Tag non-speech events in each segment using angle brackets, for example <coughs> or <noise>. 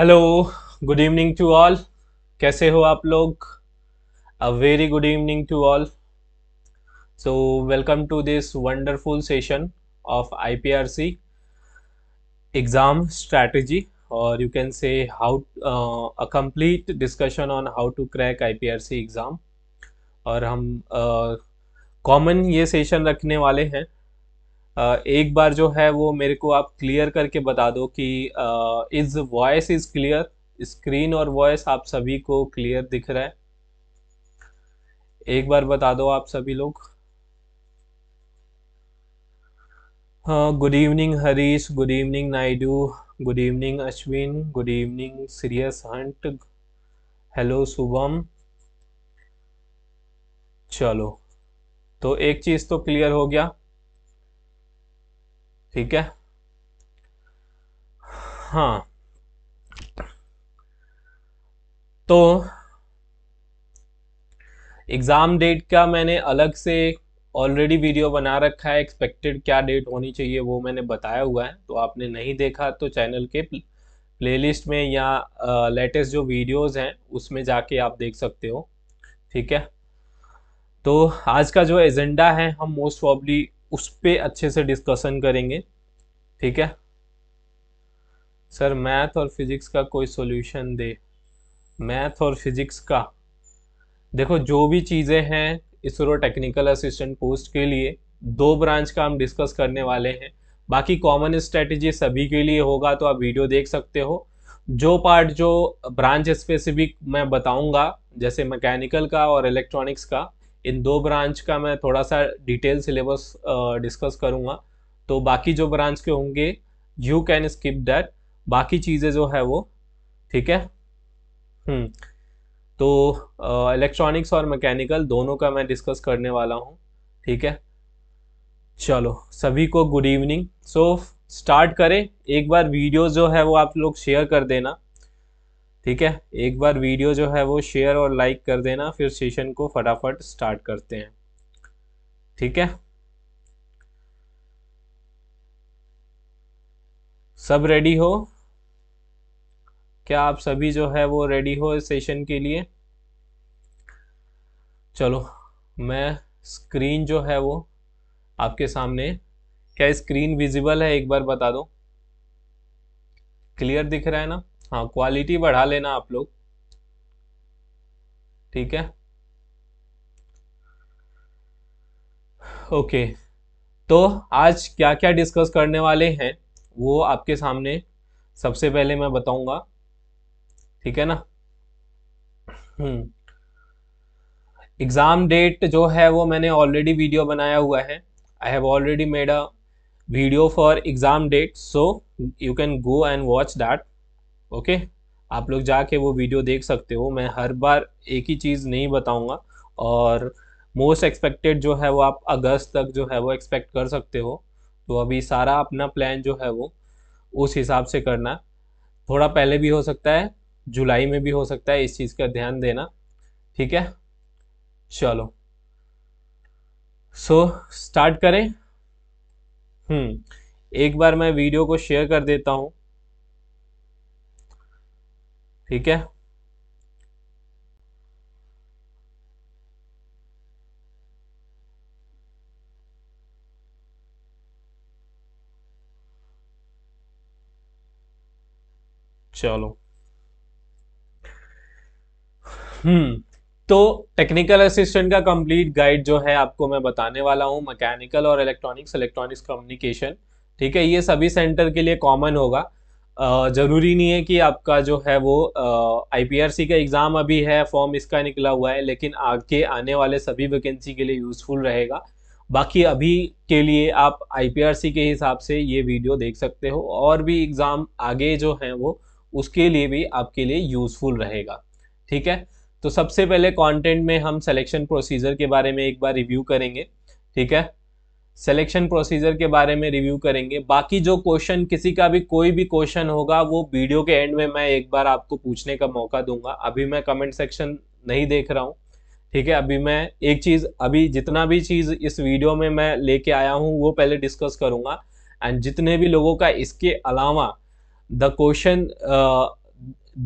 Hello good evening to all कैसे हो आप लोग a very good evening to all so welcome to this wonderful session of IPRC exam strategy और you can say how a complete discussion on how to crack IPRC exam और हम common uh, ये session रखने वाले हैं एक बार जो है वो मेरे को आप क्लियर करके बता दो कि is voice is clear screen और वॉइस आप सभी को क्लियर दिख रहा है एक बार बता दो आप सभी लोग हाँ good evening Harish good evening Naidu good evening Ashwin good evening serious hunt hello Shubham चलो तो एक चीज़ तो क्लियर हो गया ठीक है हाँ तो एग्ज़ाम डेट का मैंने अलग से ऑलरेडी वीडियो बना रखा है एक्सपेक्टेड क्या डेट होनी चाहिए वो मैंने बताया हुआ है तो आपने नहीं देखा तो चैनल के प्लेलिस्ट में या लेटेस्ट जो वीडियोस हैं उसमें जाके आप देख सकते हो ठीक है तो आज का जो एजेंडा है हम मोस्ट प्रॉब्ली उस पर अच्छे से डिस्कशन करेंगे ठीक है सर मैथ और फिजिक्स का कोई सॉल्यूशन दे मैथ और फिजिक्स का देखो जो भी चीज़ें हैं इसरो टेक्निकल असिस्टेंट पोस्ट के लिए दो ब्रांच का हम डिस्कस करने वाले हैं बाकी कॉमन स्ट्रेटजी सभी के लिए होगा तो आप वीडियो देख सकते हो जो पार्ट जो ब्रांच स्पेसिफिक मैं बताऊंगा जैसे मैकेनिकल का और इलेक्ट्रॉनिक्स का इन दो ब्रांच का मैं थोड़ा सा डिटेल सिलेबस डिस्कस करूँगा तो बाकी जो ब्रांच के होंगे यू कैन स्किप दैट बाकी चीज़ें जो है वो ठीक है हम्म। तो इलेक्ट्रॉनिक्स और मैकेनिकल दोनों का मैं डिस्कस करने वाला हूँ ठीक है चलो सभी को गुड इवनिंग सो स्टार्ट करें एक बार वीडियो जो है वो आप लोग शेयर कर देना ठीक है एक बार वीडियो जो है वो शेयर और लाइक कर देना फिर सेशन को फटाफट स्टार्ट करते हैं ठीक है सब रेडी हो क्या आप सभी जो है वो रेडी हो इस सेशन के लिए चलो मैं स्क्रीन जो है वो आपके सामने क्या स्क्रीन विजिबल है एक बार बता दो क्लियर दिख रहा है ना हाँ क्वालिटी बढ़ा लेना आप लोग ठीक है ओके तो आज क्या क्या डिस्कस करने वाले हैं वो आपके सामने सबसे पहले मैं बताऊंगा ठीक है ना एग्ज़ाम हम्म। डेट जो है वो मैंने ऑलरेडी वीडियो बनाया हुआ है I have already made a video for exam date so you can go and watch that okay आप लोग जाके वो वीडियो देख सकते हो मैं हर बार एक ही चीज़ नहीं बताऊंगा और मोस्ट एक्सपेक्टेड जो है वो आप अगस्त तक जो है वो एक्सपेक्ट कर सकते हो तो अभी सारा अपना प्लान जो है वो उस हिसाब से करना थोड़ा पहले भी हो सकता है जुलाई में भी हो सकता है इस चीज़ का ध्यान देना ठीक है चलो सो so, स्टार्ट करें हम्म एक बार मैं वीडियो को शेयर कर देता हूँ ठीक है चलो हम्म तो टेक्निकल असिस्टेंट का कंप्लीट गाइड जो है आपको मैं बताने वाला हूं मैकेनिकल और इलेक्ट्रॉनिक्स इलेक्ट्रॉनिक्स कम्युनिकेशन ठीक है ये सभी सेंटर के लिए कॉमन होगा ज़रूरी नहीं है कि आपका जो है वो आईपीआरसी का एग्ज़ाम अभी है फॉर्म इसका निकला हुआ है लेकिन आगे आने वाले सभी वैकेंसी के लिए यूज़फुल रहेगा बाकी अभी के लिए आप आईपीआरसी के हिसाब से ये वीडियो देख सकते हो और भी एग्ज़ाम आगे जो हैं वो उसके लिए भी आपके लिए यूज़फुल रहेगा ठीक है तो सबसे पहले कंटेंट में हम सिलेक्शन प्रोसीजर के बारे में एक बार रिव्यू करेंगे ठीक है सिलेक्शन प्रोसीजर के बारे में रिव्यू करेंगे बाकी जो क्वेश्चन किसी का भी कोई भी क्वेश्चन होगा वो वीडियो के एंड में मैं एक बार आपको पूछने का मौका दूंगा अभी मैं कमेंट सेक्शन नहीं देख रहा हूँ ठीक है अभी मैं एक चीज़ अभी जितना भी चीज़ इस वीडियो में मैं लेके आया हूँ वो पहले डिस्कस करूँगा एंड जितने भी लोगों का इसके अलावा the question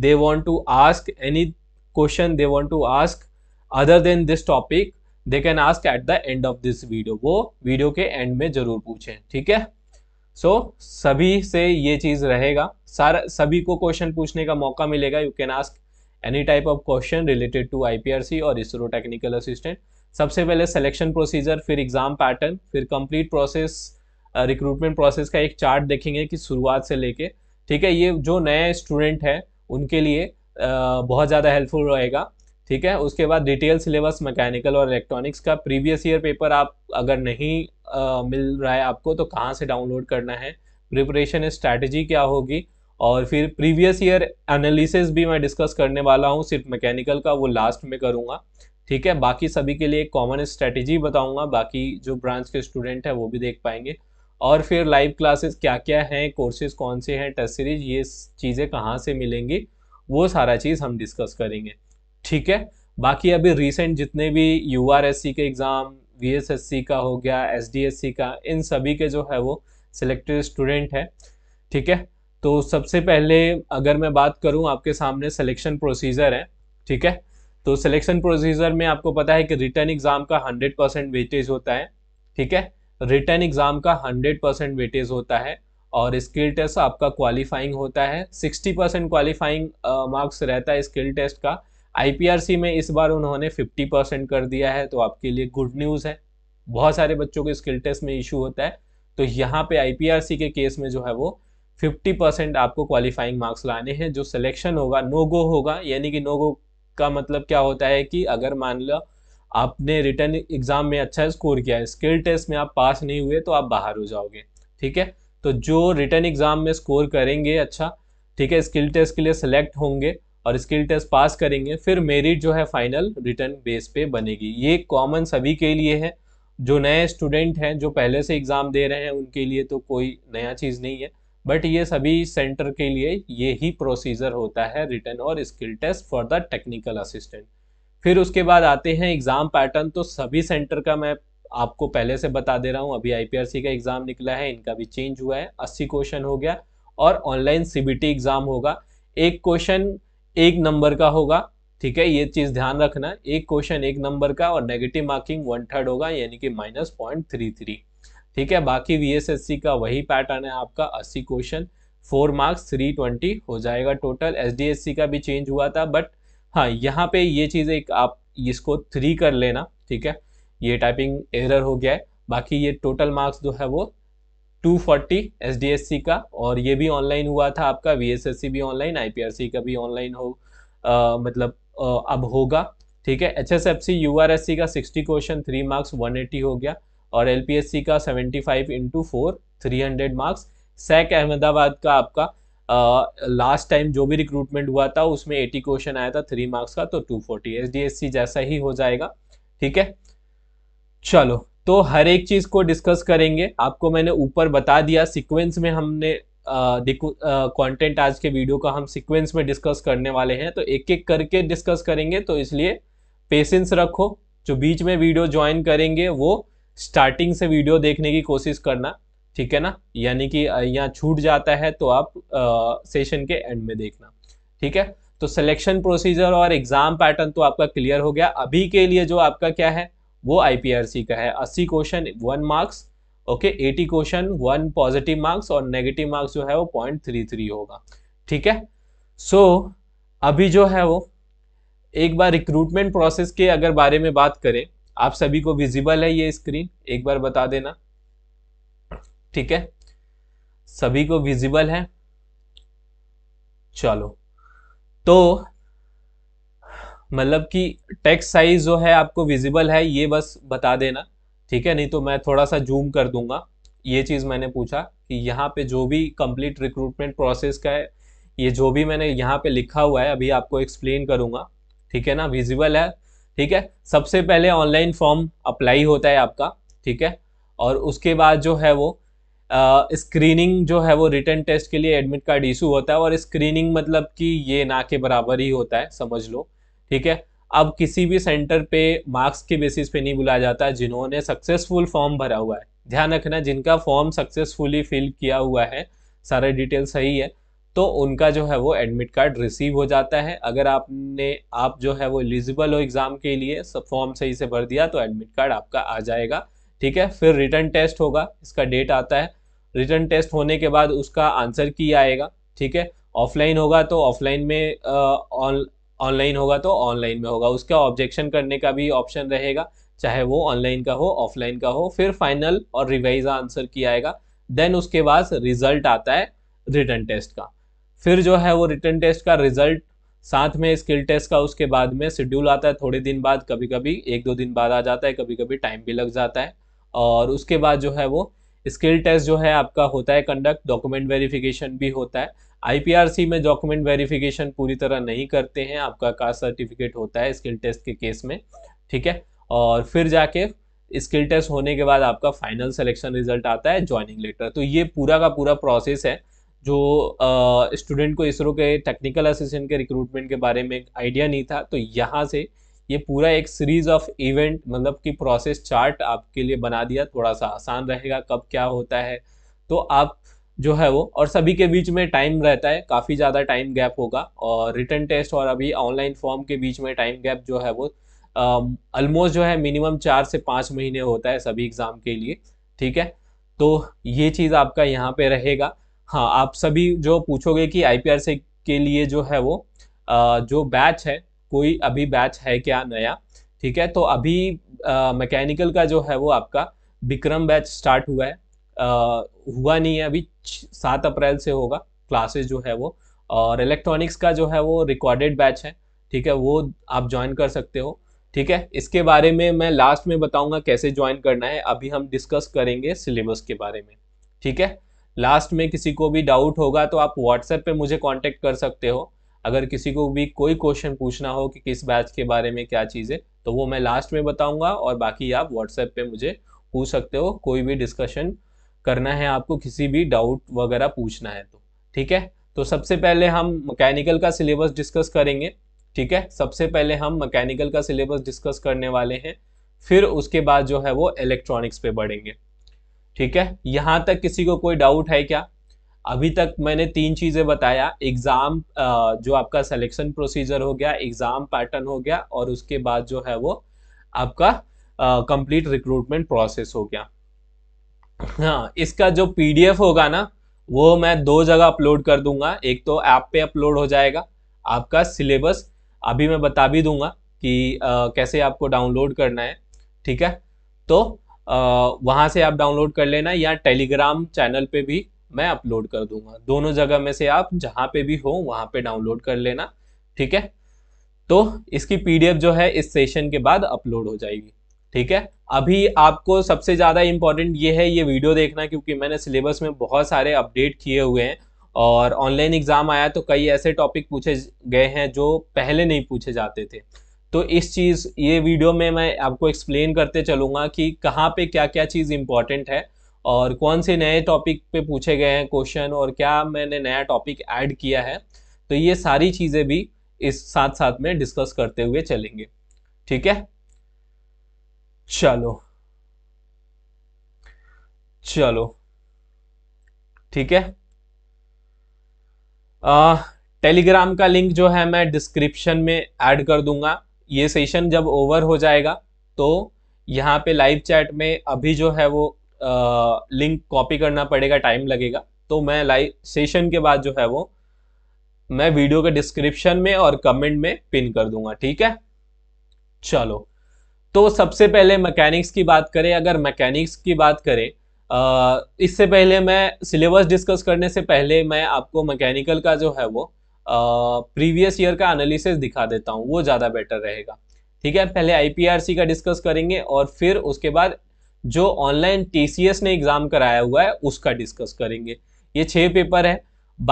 they want to ask any question they want to ask other than this topic they can ask at the end of this video वो वीडियो के एंड में जरूर पूछें ठीक है सो so, सभी से ये चीज़ रहेगा सारा सभी को क्वेश्चन पूछने का मौका मिलेगा you can ask any type of question related to IPRC और इसरो टेक्निकल असिस्टेंट सबसे पहले सिलेक्शन प्रोसीजर फिर एग्ज़ाम पैटर्न फिर कंप्लीट प्रोसेस रिक्रूटमेंट प्रोसेस का एक चार्ट देखेंगे कि शुरुआत से लेके ठीक है ये जो नए स्टूडेंट हैं उनके लिए बहुत ज़्यादा हेल्पफुल रहेगा ठीक है उसके बाद डिटेल सिलेबस मैकेनिकल और इलेक्ट्रॉनिक्स का प्रीवियस ईयर पेपर आप अगर नहीं आ, मिल रहा है आपको तो कहाँ से डाउनलोड करना है प्रिपरेशन स्ट्रैटेजी क्या होगी और फिर प्रीवियस ईयर एनालिसिस भी मैं डिस्कस करने वाला हूँ सिर्फ मैकेनिकल का वो लास्ट में करूँगा ठीक है बाकी सभी के लिए एक कॉमन स्ट्रैटेजी बताऊँगा बाकी जो ब्रांच के स्टूडेंट हैं वो भी देख पाएंगे और फिर लाइव क्लासेस क्या क्या हैं कोर्सेज कौन से हैं टेस्ट सीरीज ये चीज़ें कहाँ से मिलेंगी वो सारा चीज़ हम डिस्कस करेंगे ठीक है बाकी अभी रिसेंट जितने भी यू के एग्ज़ाम वी का हो गया एस का इन सभी के जो है वो सिलेक्टेड स्टूडेंट है ठीक है तो सबसे पहले अगर मैं बात करूं आपके सामने सिलेक्शन प्रोसीजर है ठीक है तो सिलेक्शन प्रोसीजर में आपको पता है कि रिटर्न एग्ज़ाम का 100 परसेंट वेटेज होता है ठीक है रिटर्न एग्ज़ाम का 100 परसेंट वेटेज होता है और स्किल टेस्ट आपका क्वालिफाइंग होता है 60 परसेंट क्वालिफाइंग मार्क्स रहता है स्किल टेस्ट का आईपीआरसी में इस बार उन्होंने 50 परसेंट कर दिया है तो आपके लिए गुड न्यूज़ है बहुत सारे बच्चों के स्किल टेस्ट में इशू होता है तो यहाँ पे आईपीआरसी के केस में जो है वो 50 परसेंट आपको क्वालिफाइंग मार्क्स लाने हैं जो सिलेक्शन होगा नो गो होगा यानी कि नो गो का मतलब क्या होता है कि अगर मान लो आपने रिटर्न एग्जाम में अच्छा स्कोर किया है स्किल टेस्ट में आप पास नहीं हुए तो आप बाहर हो जाओगे ठीक है तो जो रिटर्न एग्जाम में स्कोर करेंगे अच्छा ठीक है स्किल टेस्ट के लिए सिलेक्ट होंगे और स्किल टेस्ट पास करेंगे फिर मेरिट जो है फाइनल रिटर्न बेस पे बनेगी ये कॉमन सभी के लिए है जो नए स्टूडेंट हैं जो पहले से एग्ज़ाम दे रहे हैं उनके लिए तो कोई नया चीज़ नहीं है बट ये सभी सेंटर के लिए ये ही प्रोसीजर होता है रिटर्न और skill test for the technical assistant फिर उसके बाद आते हैं एग्ज़ाम पैटर्न तो सभी सेंटर का मैं आपको पहले से बता दे रहा हूँ अभी आईपीआरसी का एग्ज़ाम निकला है इनका भी चेंज हुआ है अस्सी क्वेश्चन हो गया और ऑनलाइन सीबीटी एग्ज़ाम होगा एक क्वेश्चन एक नंबर का होगा ठीक है ये चीज ध्यान रखना एक क्वेश्चन एक नंबर का और नेगेटिव मार्किंग वन थर्ड होगा यानी कि माइनस पॉइंट थ्री थ्री ठीक है बाकी वीएसएससी का वही पैटर्न है आपका अस्सी question four marks three twenty हो जाएगा टोटल एसडीएससी का भी चेंज हुआ था बट हाँ यहाँ पे ये चीज़ एक आप इसको थ्री कर लेना ठीक है ये टाइपिंग एरर हो गया है बाकी ये टोटल मार्क्स जो है वो 240 सी का और ये भी ऑनलाइन हुआ था आपका सी भी ऑनलाइन सी का भी ऑनलाइन हो आ, मतलब आ, अब होगा ठीक है H S F C U R S C का sixty question three marks one eighty हो गया और एल पी एस सी का seventy five into four three hundred marks SAC Ahmedabad का आपका लास्ट टाइम जो भी रिक्रूटमेंट हुआ था उसमें 80 क्वेश्चन आया था थ्री मार्क्स का तो 240 सी जैसा ही हो जाएगा ठीक है चलो तो हर एक चीज़ को डिस्कस करेंगे आपको मैंने ऊपर बता दिया सीक्वेंस में हमने कंटेंट आज के वीडियो का हम सीक्वेंस में डिस्कस करने वाले हैं तो एक एक करके डिस्कस करेंगे तो इसलिए पेशेंस रखो जो बीच में वीडियो ज्वाइन करेंगे वो स्टार्टिंग से वीडियो देखने की कोशिश करना ठीक है ना यानी कि यहाँ छूट जाता है तो आप आ, सेशन के एंड में देखना ठीक है तो सिलेक्शन प्रोसीजर और एग्जाम पैटर्न तो आपका क्लियर हो गया अभी के लिए जो आपका क्या है वो आईपीआरसी का है अस्सी question one marks okay eighty question one positive marks और नेगेटिव मार्क्स जो है वो पॉइंट थ्री थ्री होगा ठीक है सो so, अभी जो है वो एक बार रिक्रूटमेंट प्रोसेस के अगर बारे में बात करें आप सभी को विजिबल है ये स्क्रीन एक बार बता देना ठीक है सभी को विजिबल है चलो तो मतलब कि टेक्स्ट साइज जो है आपको विजिबल है ये बस बता देना ठीक है नहीं तो मैं थोड़ा सा जूम कर दूंगा ये चीज़ मैंने पूछा कि यहाँ पे जो भी कंप्लीट रिक्रूटमेंट प्रोसेस का है ये जो भी मैंने यहाँ पे लिखा हुआ है अभी आपको एक्सप्लेन करूँगा ठीक है ना विजिबल है ठीक है सबसे पहले ऑनलाइन फॉर्म अप्लाई होता है आपका ठीक है और उसके बाद जो है वो स्क्रीनिंग जो है वो रिटर्न टेस्ट के लिए एडमिट कार्ड इशू होता है और स्क्रीनिंग मतलब कि ये ना के बराबर ही होता है समझ लो ठीक है अब किसी भी सेंटर पे मार्क्स के बेसिस पे नहीं बुलाया जाता जिन्होंने सक्सेसफुल फॉर्म भरा हुआ है ध्यान रखना जिनका फॉर्म सक्सेसफुली फिल किया हुआ है सारे डिटेल सही है तो उनका जो है वो एडमिट कार्ड रिसीव हो जाता है अगर आपने आप जो है वो एलिजिबल हो एग्ज़ाम के लिए सब फॉर्म सही से भर दिया तो एडमिट कार्ड आपका आ जाएगा ठीक है फिर रिटर्न टेस्ट होगा इसका डेट आता है रिटर्न टेस्ट होने के बाद उसका आंसर की आएगा ठीक है ऑफलाइन होगा तो ऑफलाइन में ऑन ऑनलाइन होगा तो ऑनलाइन में होगा उसका ऑब्जेक्शन करने का भी ऑप्शन रहेगा चाहे वो ऑनलाइन का हो ऑफलाइन का हो फिर फाइनल और रिवाइज आंसर किया आएगा देन उसके बाद रिजल्ट आता है रिटर्न टेस्ट का फिर जो है वो रिटर्न टेस्ट का रिजल्ट साथ में स्किल टेस्ट का उसके बाद में शेड्यूल आता है थोड़े दिन बाद कभी कभी एक दो दिन बाद आ जाता है कभी कभी टाइम भी लग जाता है और उसके बाद जो है वो स्किल टेस्ट जो है आपका होता है कंडक्ट डॉक्यूमेंट वेरिफिकेशन भी होता है आईपीआरसी में डॉक्यूमेंट वेरिफिकेशन पूरी तरह नहीं करते हैं आपका कास्ट सर्टिफिकेट होता है स्किल टेस्ट के केस में ठीक है और फिर जाके स्किल टेस्ट होने के बाद आपका फाइनल सिलेक्शन रिजल्ट आता है ज्वाइनिंग लेटर तो ये पूरा का पूरा प्रोसेस है जो स्टूडेंट को इसरो के टेक्निकल असिस्टेंट के रिक्रूटमेंट के बारे में आइडिया नहीं था तो यहाँ से ये पूरा एक सीरीज ऑफ इवेंट मतलब कि प्रोसेस चार्ट आपके लिए बना दिया थोड़ा सा आसान रहेगा कब क्या होता है तो आप जो है वो और सभी के बीच में टाइम रहता है काफ़ी ज़्यादा टाइम गैप होगा और रिटर्न टेस्ट और अभी ऑनलाइन फॉर्म के बीच में टाइम गैप जो है वो ऑलमोस्ट जो है मिनिमम चार से पाँच महीने होता है सभी एग्ज़ाम के लिए ठीक है तो ये चीज़ आपका यहाँ पे रहेगा हाँ आप सभी जो पूछोगे कि आई से के लिए जो है वो आ, जो बैच है कोई अभी बैच है क्या नया ठीक है तो अभी मैकेनिकल का जो है वो आपका विक्रम बैच स्टार्ट हुआ है आ, हुआ नहीं है अभी सात अप्रैल से होगा क्लासेस जो है वो और इलेक्ट्रॉनिक्स का जो है वो रिकॉर्डेड बैच है ठीक है वो आप ज्वाइन कर सकते हो ठीक है इसके बारे में मैं लास्ट में बताऊंगा कैसे ज्वाइन करना है अभी हम डिस्कस करेंगे सिलेबस के बारे में ठीक है लास्ट में किसी को भी डाउट होगा तो आप व्हाट्सएप पे मुझे कांटेक्ट कर सकते हो अगर किसी को भी कोई क्वेश्चन पूछना हो कि किस बैच के बारे में क्या चीज़ है तो वो मैं लास्ट में बताऊंगा और बाकी आप व्हाट्सएप पे मुझे पूछ सकते हो कोई भी डिस्कशन करना है आपको किसी भी डाउट वगैरह पूछना है तो ठीक है तो सबसे पहले हम मैकेनिकल का सिलेबस डिस्कस करेंगे ठीक है सबसे पहले हम मैकेनिकल का सिलेबस डिस्कस करने वाले हैं फिर उसके बाद जो है वो इलेक्ट्रॉनिक्स पे बढ़ेंगे ठीक है यहाँ तक किसी को कोई डाउट है क्या अभी तक मैंने तीन चीज़ें बताया एग्ज़ाम जो आपका सिलेक्शन प्रोसीजर हो गया एग्ज़ाम पैटर्न हो गया और उसके बाद जो है वो आपका कंप्लीट रिक्रूटमेंट प्रोसेस हो गया हाँ इसका जो पीडीएफ होगा ना वो मैं दो जगह अपलोड कर दूंगा एक तो ऐप पे अपलोड हो जाएगा आपका सिलेबस अभी मैं बता भी दूंगा कि आ, कैसे आपको डाउनलोड करना है ठीक है तो वहाँ से आप डाउनलोड कर लेना या टेलीग्राम चैनल पे भी मैं अपलोड कर दूंगा दोनों जगह में से आप जहाँ पे भी हो वहाँ पे डाउनलोड कर लेना ठीक है तो इसकी पीडीएफ जो है इस सेशन के बाद अपलोड हो जाएगी ठीक है अभी आपको सबसे ज़्यादा इम्पॉर्टेंट ये है ये वीडियो देखना क्योंकि मैंने सिलेबस में बहुत सारे अपडेट किए हुए हैं और ऑनलाइन एग्ज़ाम आया तो कई ऐसे टॉपिक पूछे गए हैं जो पहले नहीं पूछे जाते थे तो इस चीज़ ये वीडियो में मैं आपको एक्सप्लेन करते चलूँगा कि कहाँ पे क्या क्या चीज़ इम्पॉर्टेंट है और कौन से नए टॉपिक पे पूछे गए हैं क्वेश्चन और क्या मैंने नया टॉपिक ऐड किया है तो ये सारी चीज़ें भी इस साथ साथ में डिस्कस करते हुए चलेंगे ठीक है चलो चलो ठीक है आ, टेलीग्राम का लिंक जो है मैं डिस्क्रिप्शन में ऐड कर दूंगा ये सेशन जब ओवर हो जाएगा तो यहाँ पे लाइव चैट में अभी जो है वो आ, लिंक कॉपी करना पड़ेगा टाइम लगेगा तो मैं लाइव सेशन के बाद जो है वो मैं वीडियो के डिस्क्रिप्शन में और कमेंट में पिन कर दूंगा ठीक है चलो तो सबसे पहले मैकेनिक्स की बात करें अगर मैकेनिक्स की बात करें इससे पहले मैं सिलेबस डिस्कस करने से पहले मैं आपको मैकेनिकल का जो है वो प्रीवियस ईयर का एनालिसिस दिखा देता हूँ वो ज़्यादा बेटर रहेगा ठीक है पहले आईपीआरसी का डिस्कस करेंगे और फिर उसके बाद जो ऑनलाइन टीसीएस ने एग्ज़ाम कराया हुआ है उसका डिस्कस करेंगे ये छः पेपर है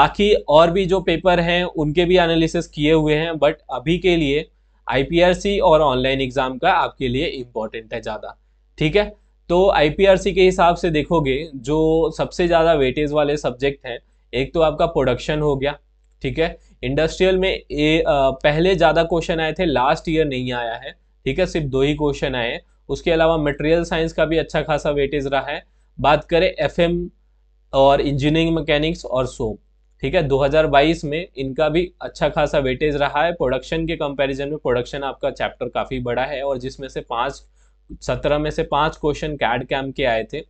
बाकी और भी जो पेपर हैं उनके भी एनालिसिस किए हुए हैं बट अभी के लिए आईपीआरसी और ऑनलाइन एग्जाम का आपके लिए इम्पोर्टेंट है ज़्यादा ठीक है तो आईपीआरसी के हिसाब से देखोगे जो सबसे ज़्यादा वेटेज वाले सब्जेक्ट हैं एक तो आपका प्रोडक्शन हो गया ठीक है इंडस्ट्रियल में ए, आ, पहले ज़्यादा क्वेश्चन आए थे लास्ट ईयर नहीं आया है ठीक है सिर्फ दो ही क्वेश्चन आए हैं उसके अलावा मटेरियल साइंस का भी अच्छा खासा वेटेज रहा है बात करें एफएम और इंजीनियरिंग मैकेनिक्स और सोप ठीक है 2022 में इनका भी अच्छा खासा वेटेज रहा है प्रोडक्शन के कंपैरिजन में प्रोडक्शन आपका चैप्टर काफ़ी बड़ा है और जिसमें से पाँच सत्रह में से पाँच क्वेश्चन कैड कैम के आए थे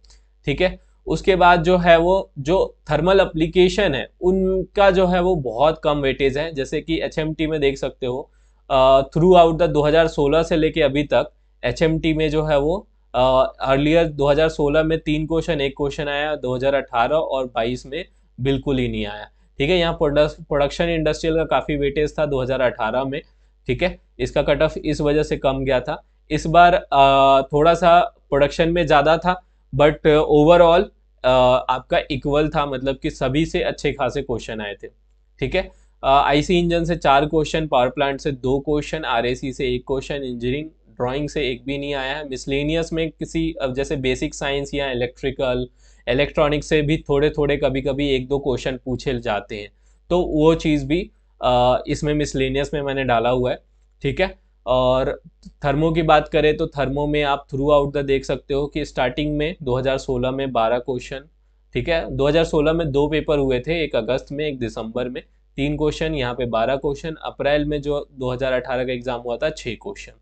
ठीक है उसके बाद जो है वो जो थर्मल अप्लीकेशन है उनका जो है वो बहुत कम वेटेज है जैसे कि एच में देख सकते हो थ्रू आउट द 2016 से लेके अभी तक एच में जो है वो अर्लियर uh, 2016 में तीन क्वेश्चन एक क्वेश्चन आया 2018 और 22 में बिल्कुल ही नहीं आया ठीक है यहाँ प्रोडक्शन इंडस्ट्रियल का काफ़ी वेटेज था 2018 में ठीक है इसका कट ऑफ इस वजह से कम गया था इस बार आ, थोड़ा सा प्रोडक्शन में ज़्यादा था बट ओवरऑल आपका इक्वल था मतलब कि सभी से अच्छे खासे क्वेश्चन आए थे ठीक है आईसी इंजन से चार क्वेश्चन पावर प्लांट से दो क्वेश्चन आरएसी से एक क्वेश्चन इंजीनियरिंग ड्राइंग से एक भी नहीं आया है मिसलेनियस में किसी अब जैसे बेसिक साइंस या इलेक्ट्रिकल इलेक्ट्रॉनिक से भी थोड़े थोड़े कभी कभी एक दो क्वेश्चन पूछे जाते हैं तो वो चीज़ भी इसमें मिसलेनियस में मैंने डाला हुआ है ठीक है और थर्मो की बात करें तो थर्मो में आप थ्रू आउट द देख सकते हो कि स्टार्टिंग में 2016 में 12 क्वेश्चन ठीक है 2016 में दो पेपर हुए थे एक अगस्त में एक दिसंबर में तीन क्वेश्चन यहाँ पे 12 क्वेश्चन अप्रैल में जो 2018 का एग्जाम हुआ था छः क्वेश्चन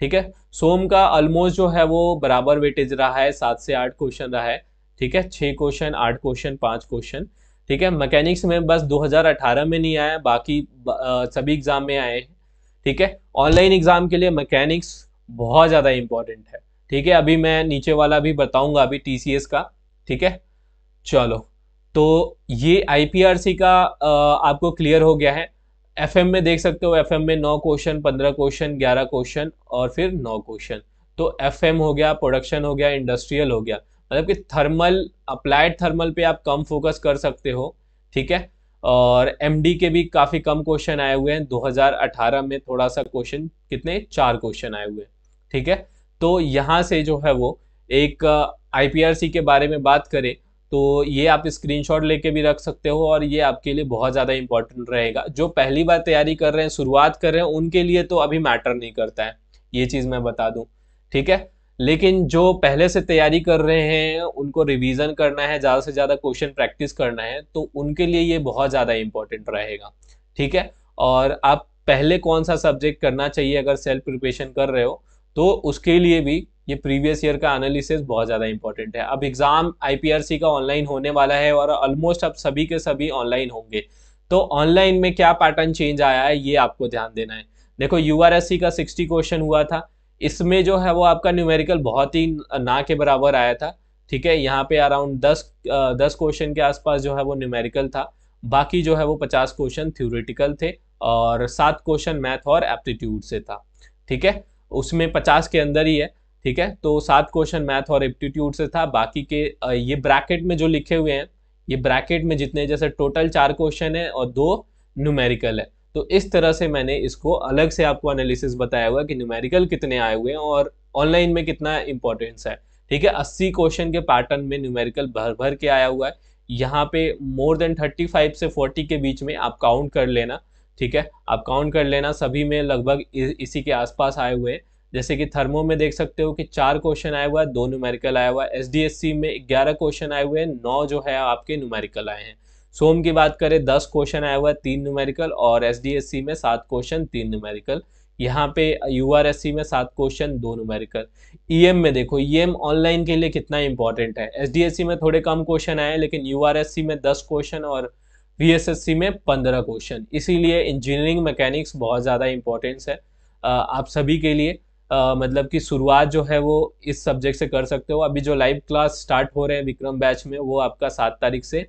ठीक है सोम का ऑलमोस्ट जो है वो बराबर वेटेज रहा है सात से आठ क्वेश्चन रहा है ठीक है छः क्वेश्चन आठ क्वेश्चन पाँच क्वेश्चन ठीक है मैकेनिक्स में बस 2018 में नहीं आया बाकी सभी एग्जाम में आए हैं ठीक है ऑनलाइन एग्जाम के लिए मैकेनिक्स बहुत ज़्यादा इंपॉर्टेंट है ठीक है अभी मैं नीचे वाला भी बताऊंगा अभी टी का ठीक है चलो तो ये आई का आपको क्लियर हो गया है एफ में देख सकते हो एफ में नौ क्वेश्चन पंद्रह क्वेश्चन ग्यारह क्वेश्चन और फिर नौ क्वेश्चन तो एफ हो गया प्रोडक्शन हो गया इंडस्ट्रियल हो गया मतलब कि थर्मल अप्लाइड थर्मल पे आप कम फोकस कर सकते हो ठीक है और एमडी के भी काफ़ी कम क्वेश्चन आए हुए हैं 2018 में थोड़ा सा क्वेश्चन कितने चार क्वेश्चन आए हुए हैं ठीक है तो यहाँ से जो है वो एक आईपीआरसी uh, के बारे में बात करें तो ये आप स्क्रीनशॉट लेके भी रख सकते हो और ये आपके लिए बहुत ज़्यादा इंपॉर्टेंट रहेगा जो पहली बार तैयारी कर रहे हैं शुरुआत कर रहे हैं उनके लिए तो अभी मैटर नहीं करता है ये चीज़ मैं बता दूँ ठीक है लेकिन जो पहले से तैयारी कर रहे हैं उनको रिवीजन करना है ज़्यादा से ज़्यादा क्वेश्चन प्रैक्टिस करना है तो उनके लिए ये बहुत ज़्यादा इम्पोर्टेंट रहेगा ठीक है और आप पहले कौन सा सब्जेक्ट करना चाहिए अगर सेल्फ प्रिपरेशन कर रहे हो तो उसके लिए भी ये प्रीवियस ईयर का एनालिसिस बहुत ज़्यादा इंपॉर्टेंट है अब एग्ज़ाम आईपीआरसी का ऑनलाइन होने वाला है और ऑलमोस्ट अब सभी के सभी ऑनलाइन होंगे तो ऑनलाइन में क्या पैटर्न चेंज आया है ये आपको ध्यान देना है देखो यू का सिक्सटी क्वेश्चन हुआ था इसमें जो है वो आपका न्यूमेरिकल बहुत ही ना के बराबर आया था ठीक है यहाँ पे अराउंड दस दस क्वेश्चन के आसपास जो है वो न्यूमेरिकल था बाकी जो है वो पचास क्वेश्चन थ्योरेटिकल थे और सात क्वेश्चन मैथ और एप्टीट्यूड से था ठीक है उसमें पचास के अंदर ही है ठीक है तो सात क्वेश्चन मैथ और एप्टीट्यूड से था बाकी के ये ब्रैकेट में जो लिखे हुए हैं ये ब्रैकेट में जितने जैसे टोटल चार क्वेश्चन है और दो न्यूमेरिकल है तो इस तरह से मैंने इसको अलग से आपको एनालिसिस बताया हुआ कि न्यूमेरिकल कितने आए हुए हैं और ऑनलाइन में कितना इंपॉर्टेंस है ठीक है अस्सी क्वेश्चन के पैटर्न में न्यूमेरिकल भर भर के आया हुआ है यहाँ पे मोर देन थर्टी फाइव से फोर्टी के बीच में आप काउंट कर लेना ठीक है आप काउंट कर लेना सभी में लगभग इसी के आसपास आए हुए हैं जैसे कि थर्मो में देख सकते हो कि चार क्वेश्चन आया हुआ है दो न्यूमेरिकल आया हुआ है एस में ग्यारह क्वेश्चन आए हुए हैं नौ जो है आपके न्यूमेरिकल आए हैं सोम की बात करें दस क्वेश्चन आया हुआ है तीन न्यूमेरिकल और एस में सात क्वेश्चन तीन न्यूमेरिकल यहाँ पे यू में सात क्वेश्चन दो न्यूमेरिकल ई e में देखो ई e ऑनलाइन के लिए कितना इंपॉर्टेंट है एस में थोड़े कम क्वेश्चन आए लेकिन यू में दस क्वेश्चन और वी में पंद्रह क्वेश्चन इसीलिए इंजीनियरिंग मैकेनिक्स बहुत ज़्यादा इंपॉर्टेंस है आप सभी के लिए Uh, मतलब कि शुरुआत जो है वो इस सब्जेक्ट से कर सकते हो अभी जो लाइव क्लास स्टार्ट हो रहे हैं विक्रम बैच में वो आपका सात तारीख से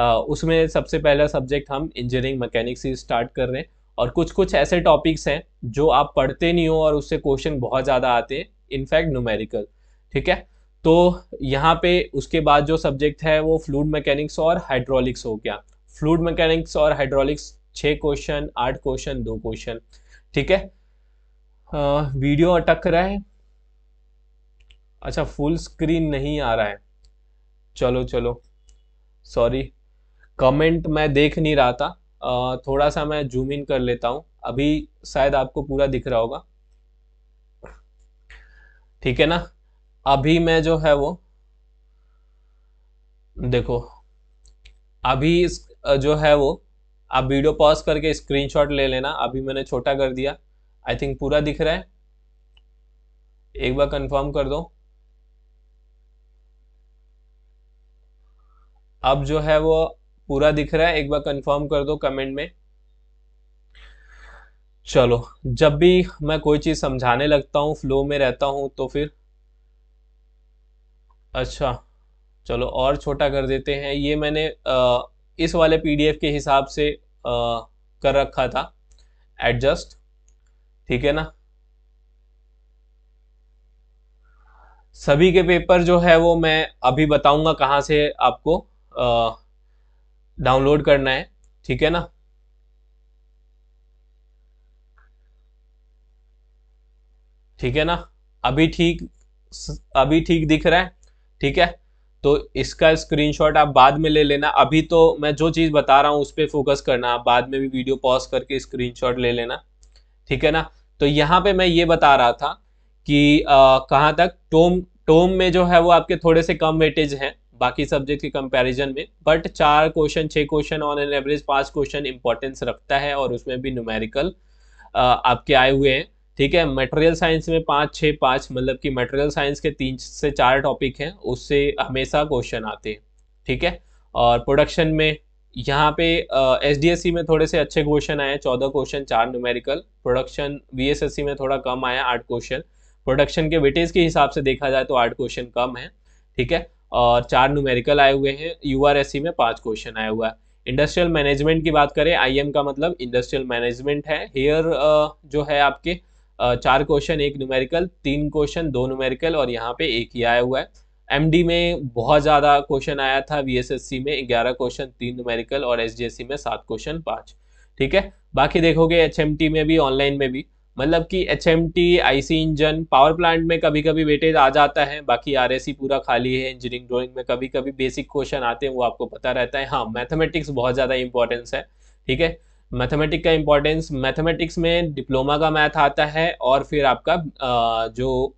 उसमें सबसे पहला सब्जेक्ट हम इंजीनियरिंग मैकेनिक्स से स्टार्ट कर रहे हैं और कुछ कुछ ऐसे टॉपिक्स हैं जो आप पढ़ते नहीं हो और उससे क्वेश्चन बहुत ज़्यादा आते हैं इनफैक्ट न्यूमेरिकल ठीक है तो यहाँ पे उसके बाद जो सब्जेक्ट है वो फ्लूड मैकेनिक्स और हाइड्रोलिक्स हो गया फ्लूड मैकेनिक्स और हाइड्रोलिक्स छः क्वेश्चन आठ क्वेश्चन दो क्वेश्चन ठीक है आ, वीडियो अटक रहा है अच्छा फुल स्क्रीन नहीं आ रहा है चलो चलो सॉरी कमेंट मैं देख नहीं रहा था थोड़ा सा मैं जूम इन कर लेता हूँ अभी शायद आपको पूरा दिख रहा होगा ठीक है ना अभी मैं जो है वो देखो अभी जो है वो आप वीडियो पॉज करके स्क्रीनशॉट ले लेना अभी मैंने छोटा कर दिया आई थिंक पूरा दिख रहा है एक बार कंफर्म कर दो अब जो है वो पूरा दिख रहा है एक बार कंफर्म कर दो कमेंट में चलो जब भी मैं कोई चीज़ समझाने लगता हूँ फ्लो में रहता हूँ तो फिर अच्छा चलो और छोटा कर देते हैं ये मैंने आ, इस वाले पीडीएफ के हिसाब से आ, कर रखा था एडजस्ट ठीक है ना सभी के पेपर जो है वो मैं अभी बताऊंगा कहाँ से आपको आ, डाउनलोड करना है ठीक है ना ठीक है ना अभी ठीक अभी ठीक दिख रहा है ठीक है तो इसका स्क्रीनशॉट आप बाद में ले लेना अभी तो मैं जो चीज़ बता रहा हूं उस पर फोकस करना आप बाद में भी वीडियो पॉज करके स्क्रीनशॉट ले लेना ठीक है ना तो यहां पे मैं ये बता रहा था कि कहाँ तक टोम टोम में जो है वो आपके थोड़े से कम वेटेज हैं बाकी सब्जेक्ट के कंपैरिजन में बट चार क्वेश्चन छः क्वेश्चन ऑन एन एवरेज पांच क्वेश्चन इंपॉर्टेंस रखता है और उसमें भी न्यूमेरिकल आपके आए हुए हैं ठीक है मटेरियल साइंस में पाँच छः पाँच मतलब कि मटेरियल साइंस के तीन से चार टॉपिक हैं उससे हमेशा क्वेश्चन आते हैं ठीक है और प्रोडक्शन में यहाँ पे एस डी एस सी में थोड़े से अच्छे क्वेश्चन आए चौदह क्वेश्चन चार numerical production V S S C में थोड़ा कम आया आठ क्वेश्चन प्रोडक्शन के वेटेज के हिसाब से देखा जाए तो आठ क्वेश्चन कम है ठीक है और चार न्यूमेरिकल आए हुए हैं यूआरएससी में पांच क्वेश्चन आया हुआ है इंडस्ट्रियल मैनेजमेंट की बात करें आईएम का मतलब इंडस्ट्रियल मैनेजमेंट है हेयर जो है आपके चार क्वेश्चन एक न्यूमेरिकल तीन क्वेश्चन दो न्यूमेरिकल और यहाँ पे एक ही आया हुआ है एम में बहुत ज़्यादा क्वेश्चन आया था वी में ग्यारह क्वेश्चन तीन न्यूमेरिकल और एस में सात क्वेश्चन पाँच ठीक है बाकी देखोगे एच में भी ऑनलाइन में भी मतलब कि H M T engine power plant में कभी कभी वेटेज आ जाता है बाकी आर पूरा खाली है इंजीनियरिंग ड्राइंग में कभी कभी बेसिक क्वेश्चन आते हैं वो आपको पता रहता है हाँ मैथमेटिक्स बहुत ज़्यादा इंपॉर्टेंस है ठीक है मैथमेटिक्स का इंपॉर्टेंस मैथमेटिक्स में डिप्लोमा का मैथ आता है और फिर आपका आ, जो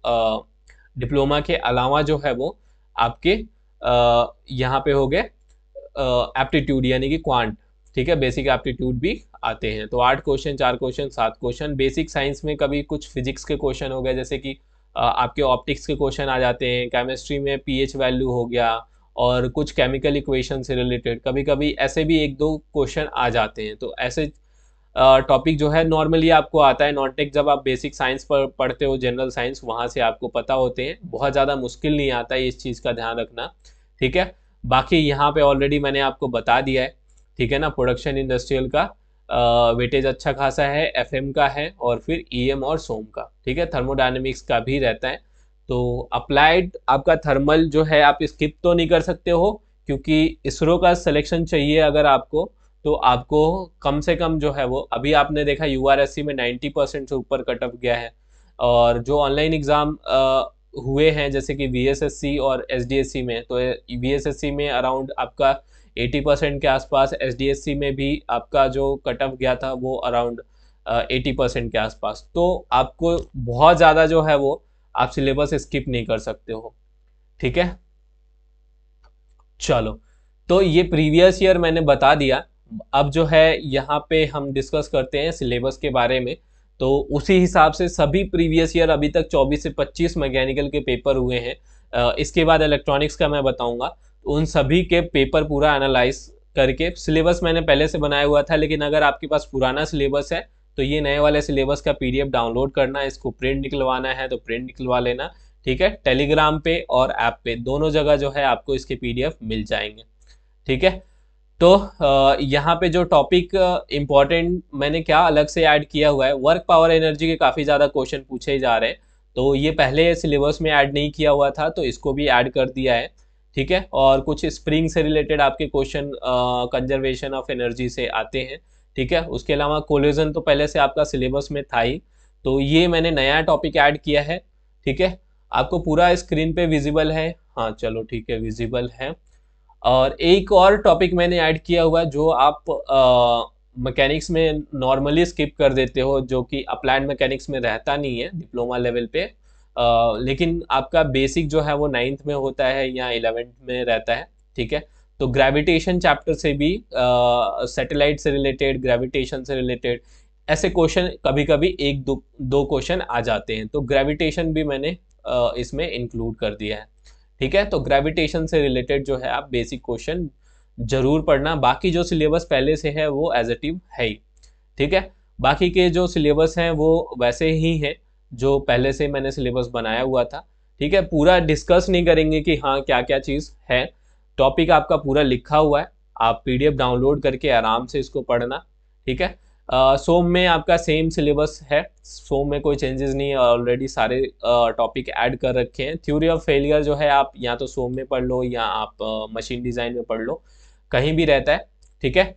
डिप्लोमा के अलावा जो है वो आपके यहाँ पे हो गए एप्टीट्यूड यानी कि क्वांट ठीक है बेसिक एप्टीट्यूड भी आते हैं तो आठ क्वेश्चन चार क्वेश्चन सात क्वेश्चन बेसिक साइंस में कभी कुछ फिजिक्स के क्वेश्चन हो गए जैसे कि आपके ऑप्टिक्स के क्वेश्चन आ जाते हैं केमिस्ट्री में पी वैल्यू हो गया और कुछ केमिकल इक्वेशन से रिलेटेड कभी कभी ऐसे भी एक दो क्वेश्चन आ जाते हैं तो ऐसे टॉपिक जो है नॉर्मली आपको आता है नॉनटेक जब आप बेसिक साइंस पर पढ़ते हो जनरल साइंस वहाँ से आपको पता होते हैं बहुत ज़्यादा मुश्किल नहीं आता है इस चीज़ का ध्यान रखना ठीक है बाकी यहाँ पे ऑलरेडी मैंने आपको बता दिया है ठीक है ना प्रोडक्शन इंडस्ट्रियल का वेटेज अच्छा खासा है एफएम का है और फिर ईएम e और सोम का ठीक है थर्मोडाइनमिक्स का भी रहता है तो अप्लाइड आपका थर्मल जो है आप स्किप तो नहीं कर सकते हो क्योंकि इसरो का सिलेक्शन चाहिए अगर आपको तो आपको कम से कम जो है वो अभी आपने देखा यू में 90 परसेंट से ऊपर कट ऑफ गया है और जो ऑनलाइन एग्ज़ाम हुए हैं जैसे कि वी और एस में तो वी में अराउंड आपका एटी परसेंट के आसपास एस में भी आपका जो कट ऑफ गया था वो अराउंड एटी परसेंट के आसपास तो आपको बहुत ज़्यादा जो है वो आप सिलेबस स्किप नहीं कर सकते हो ठीक है चलो तो ये प्रीवियस ईयर मैंने बता दिया अब जो है यहाँ पे हम डिस्कस करते हैं सिलेबस के बारे में तो उसी हिसाब से सभी प्रीवियस ईयर अभी तक 24 से 25 मैकेनिकल के पेपर हुए हैं इसके बाद इलेक्ट्रॉनिक्स का मैं बताऊंगा उन सभी के पेपर पूरा एनालाइज करके सिलेबस मैंने पहले से बनाया हुआ था लेकिन अगर आपके पास पुराना सिलेबस है तो ये नए वाले सिलेबस का पीडीएफ डाउनलोड करना इसको प्रिंट निकलवाना है तो प्रिंट निकलवा लेना ठीक है टेलीग्राम पे और ऐप पे दोनों जगह जो है आपको इसके पीडीएफ मिल जाएंगे ठीक है तो यहाँ पे जो टॉपिक इम्पॉर्टेंट मैंने क्या अलग से ऐड किया हुआ है वर्क पावर एनर्जी के काफ़ी ज़्यादा क्वेश्चन पूछे जा रहे हैं तो ये पहले सिलेबस में ऐड नहीं किया हुआ था तो इसको भी ऐड कर दिया है ठीक है और कुछ स्प्रिंग से रिलेटेड आपके क्वेश्चन कंजर्वेशन ऑफ एनर्जी से आते हैं ठीक है उसके अलावा कोलिजन तो पहले से आपका सिलेबस में था ही तो ये मैंने नया टॉपिक ऐड किया है ठीक है आपको पूरा स्क्रीन पे विजिबल है हाँ चलो ठीक है विजिबल है और एक और टॉपिक मैंने ऐड किया हुआ है जो आप मैकेनिक्स में नॉर्मली स्किप कर देते हो जो कि अप्लाइड मैकेनिक्स में रहता नहीं है डिप्लोमा लेवल पे लेकिन आपका बेसिक जो है वो नाइन्थ में होता है या इलेवेंथ में रहता है ठीक है तो ग्रेविटेशन चैप्टर से भी सैटेलाइट से रिलेटेड ग्रेविटेशन से रिलेटेड ऐसे क्वेश्चन कभी कभी एक दो दो क्वेश्चन आ जाते हैं तो ग्रेविटेशन भी मैंने आ, इसमें इंक्लूड कर दिया है ठीक है तो ग्रेविटेशन से रिलेटेड जो है आप बेसिक क्वेश्चन जरूर पढ़ना बाकी जो सिलेबस पहले से है वो एज है ही ठीक है बाकी के जो सिलेबस हैं वो वैसे ही हैं जो पहले से मैंने सिलेबस बनाया हुआ था ठीक है पूरा डिस्कस नहीं करेंगे कि हाँ क्या क्या चीज़ है टॉपिक आपका पूरा लिखा हुआ है आप पीडीएफ डाउनलोड करके आराम से इसको पढ़ना ठीक है सोम में आपका सेम सिलेबस है सोम में कोई चेंजेस नहीं है ऑलरेडी सारे टॉपिक ऐड कर रखे हैं थ्योरी ऑफ फेलियर जो है आप या तो सोम में पढ़ लो या आप मशीन डिज़ाइन में पढ़ लो कहीं भी रहता है ठीक है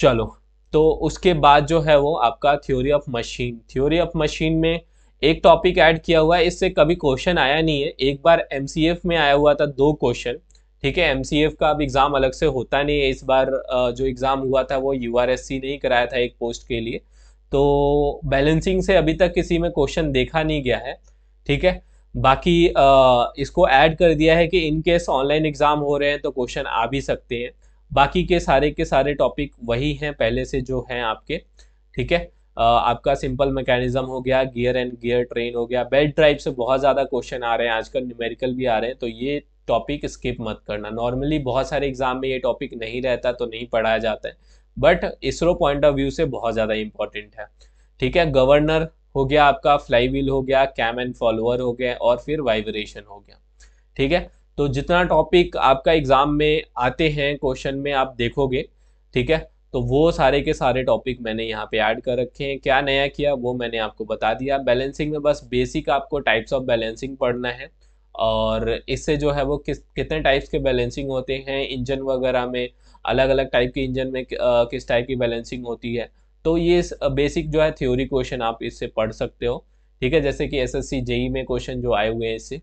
चलो तो उसके बाद जो है वो आपका theory of machine theory of machine में एक टॉपिक ऐड किया हुआ है इससे कभी क्वेश्चन आया नहीं है एक बार एम में आया हुआ था दो क्वेश्चन ठीक है एम का अब एग्ज़ाम अलग से होता नहीं है इस बार जो एग्ज़ाम हुआ था वो यू आर नहीं कराया था एक पोस्ट के लिए तो बैलेंसिंग से अभी तक किसी में क्वेश्चन देखा नहीं गया है ठीक है बाकी इसको ऐड कर दिया है कि इन केस ऑनलाइन एग्ज़ाम हो रहे हैं तो क्वेश्चन आ भी सकते हैं बाकी के सारे के सारे टॉपिक वही हैं पहले से जो हैं आपके ठीक है आपका सिंपल मैकेनिज्म हो गया गियर एंड गियर ट्रेन हो गया बेल्ट ड्राइव से बहुत ज़्यादा क्वेश्चन आ रहे हैं आजकल न्यूमेरिकल भी आ रहे हैं तो ये टॉपिक स्किप मत करना नॉर्मली बहुत सारे एग्जाम में ये टॉपिक नहीं रहता तो नहीं पढ़ाया जाता है but ISRO point of view से बहुत ज़्यादा इंपॉर्टेंट है ठीक है गवर्नर हो गया आपका फ्लाई व्हील हो गया कैम एंड फॉलोअर हो गया और फिर वाइब्रेशन हो गया ठीक है तो जितना टॉपिक आपका एग्जाम में आते हैं क्वेश्चन में आप देखोगे ठीक है तो वो सारे के सारे टॉपिक मैंने यहाँ पे ऐड कर रखे हैं क्या नया किया वो मैंने आपको बता दिया बैलेंसिंग में बस बेसिक आपको टाइप्स ऑफ बैलेंसिंग पढ़ना है और इससे जो है वो किस कितने टाइप्स के बैलेंसिंग होते हैं इंजन वगैरह में अलग अलग टाइप के इंजन में किस टाइप की बैलेंसिंग होती है तो ये बेसिक जो है थ्योरी क्वेश्चन आप इससे पढ़ सकते हो ठीक है जैसे कि एस एस e में क्वेश्चन जो आए हुए हैं इससे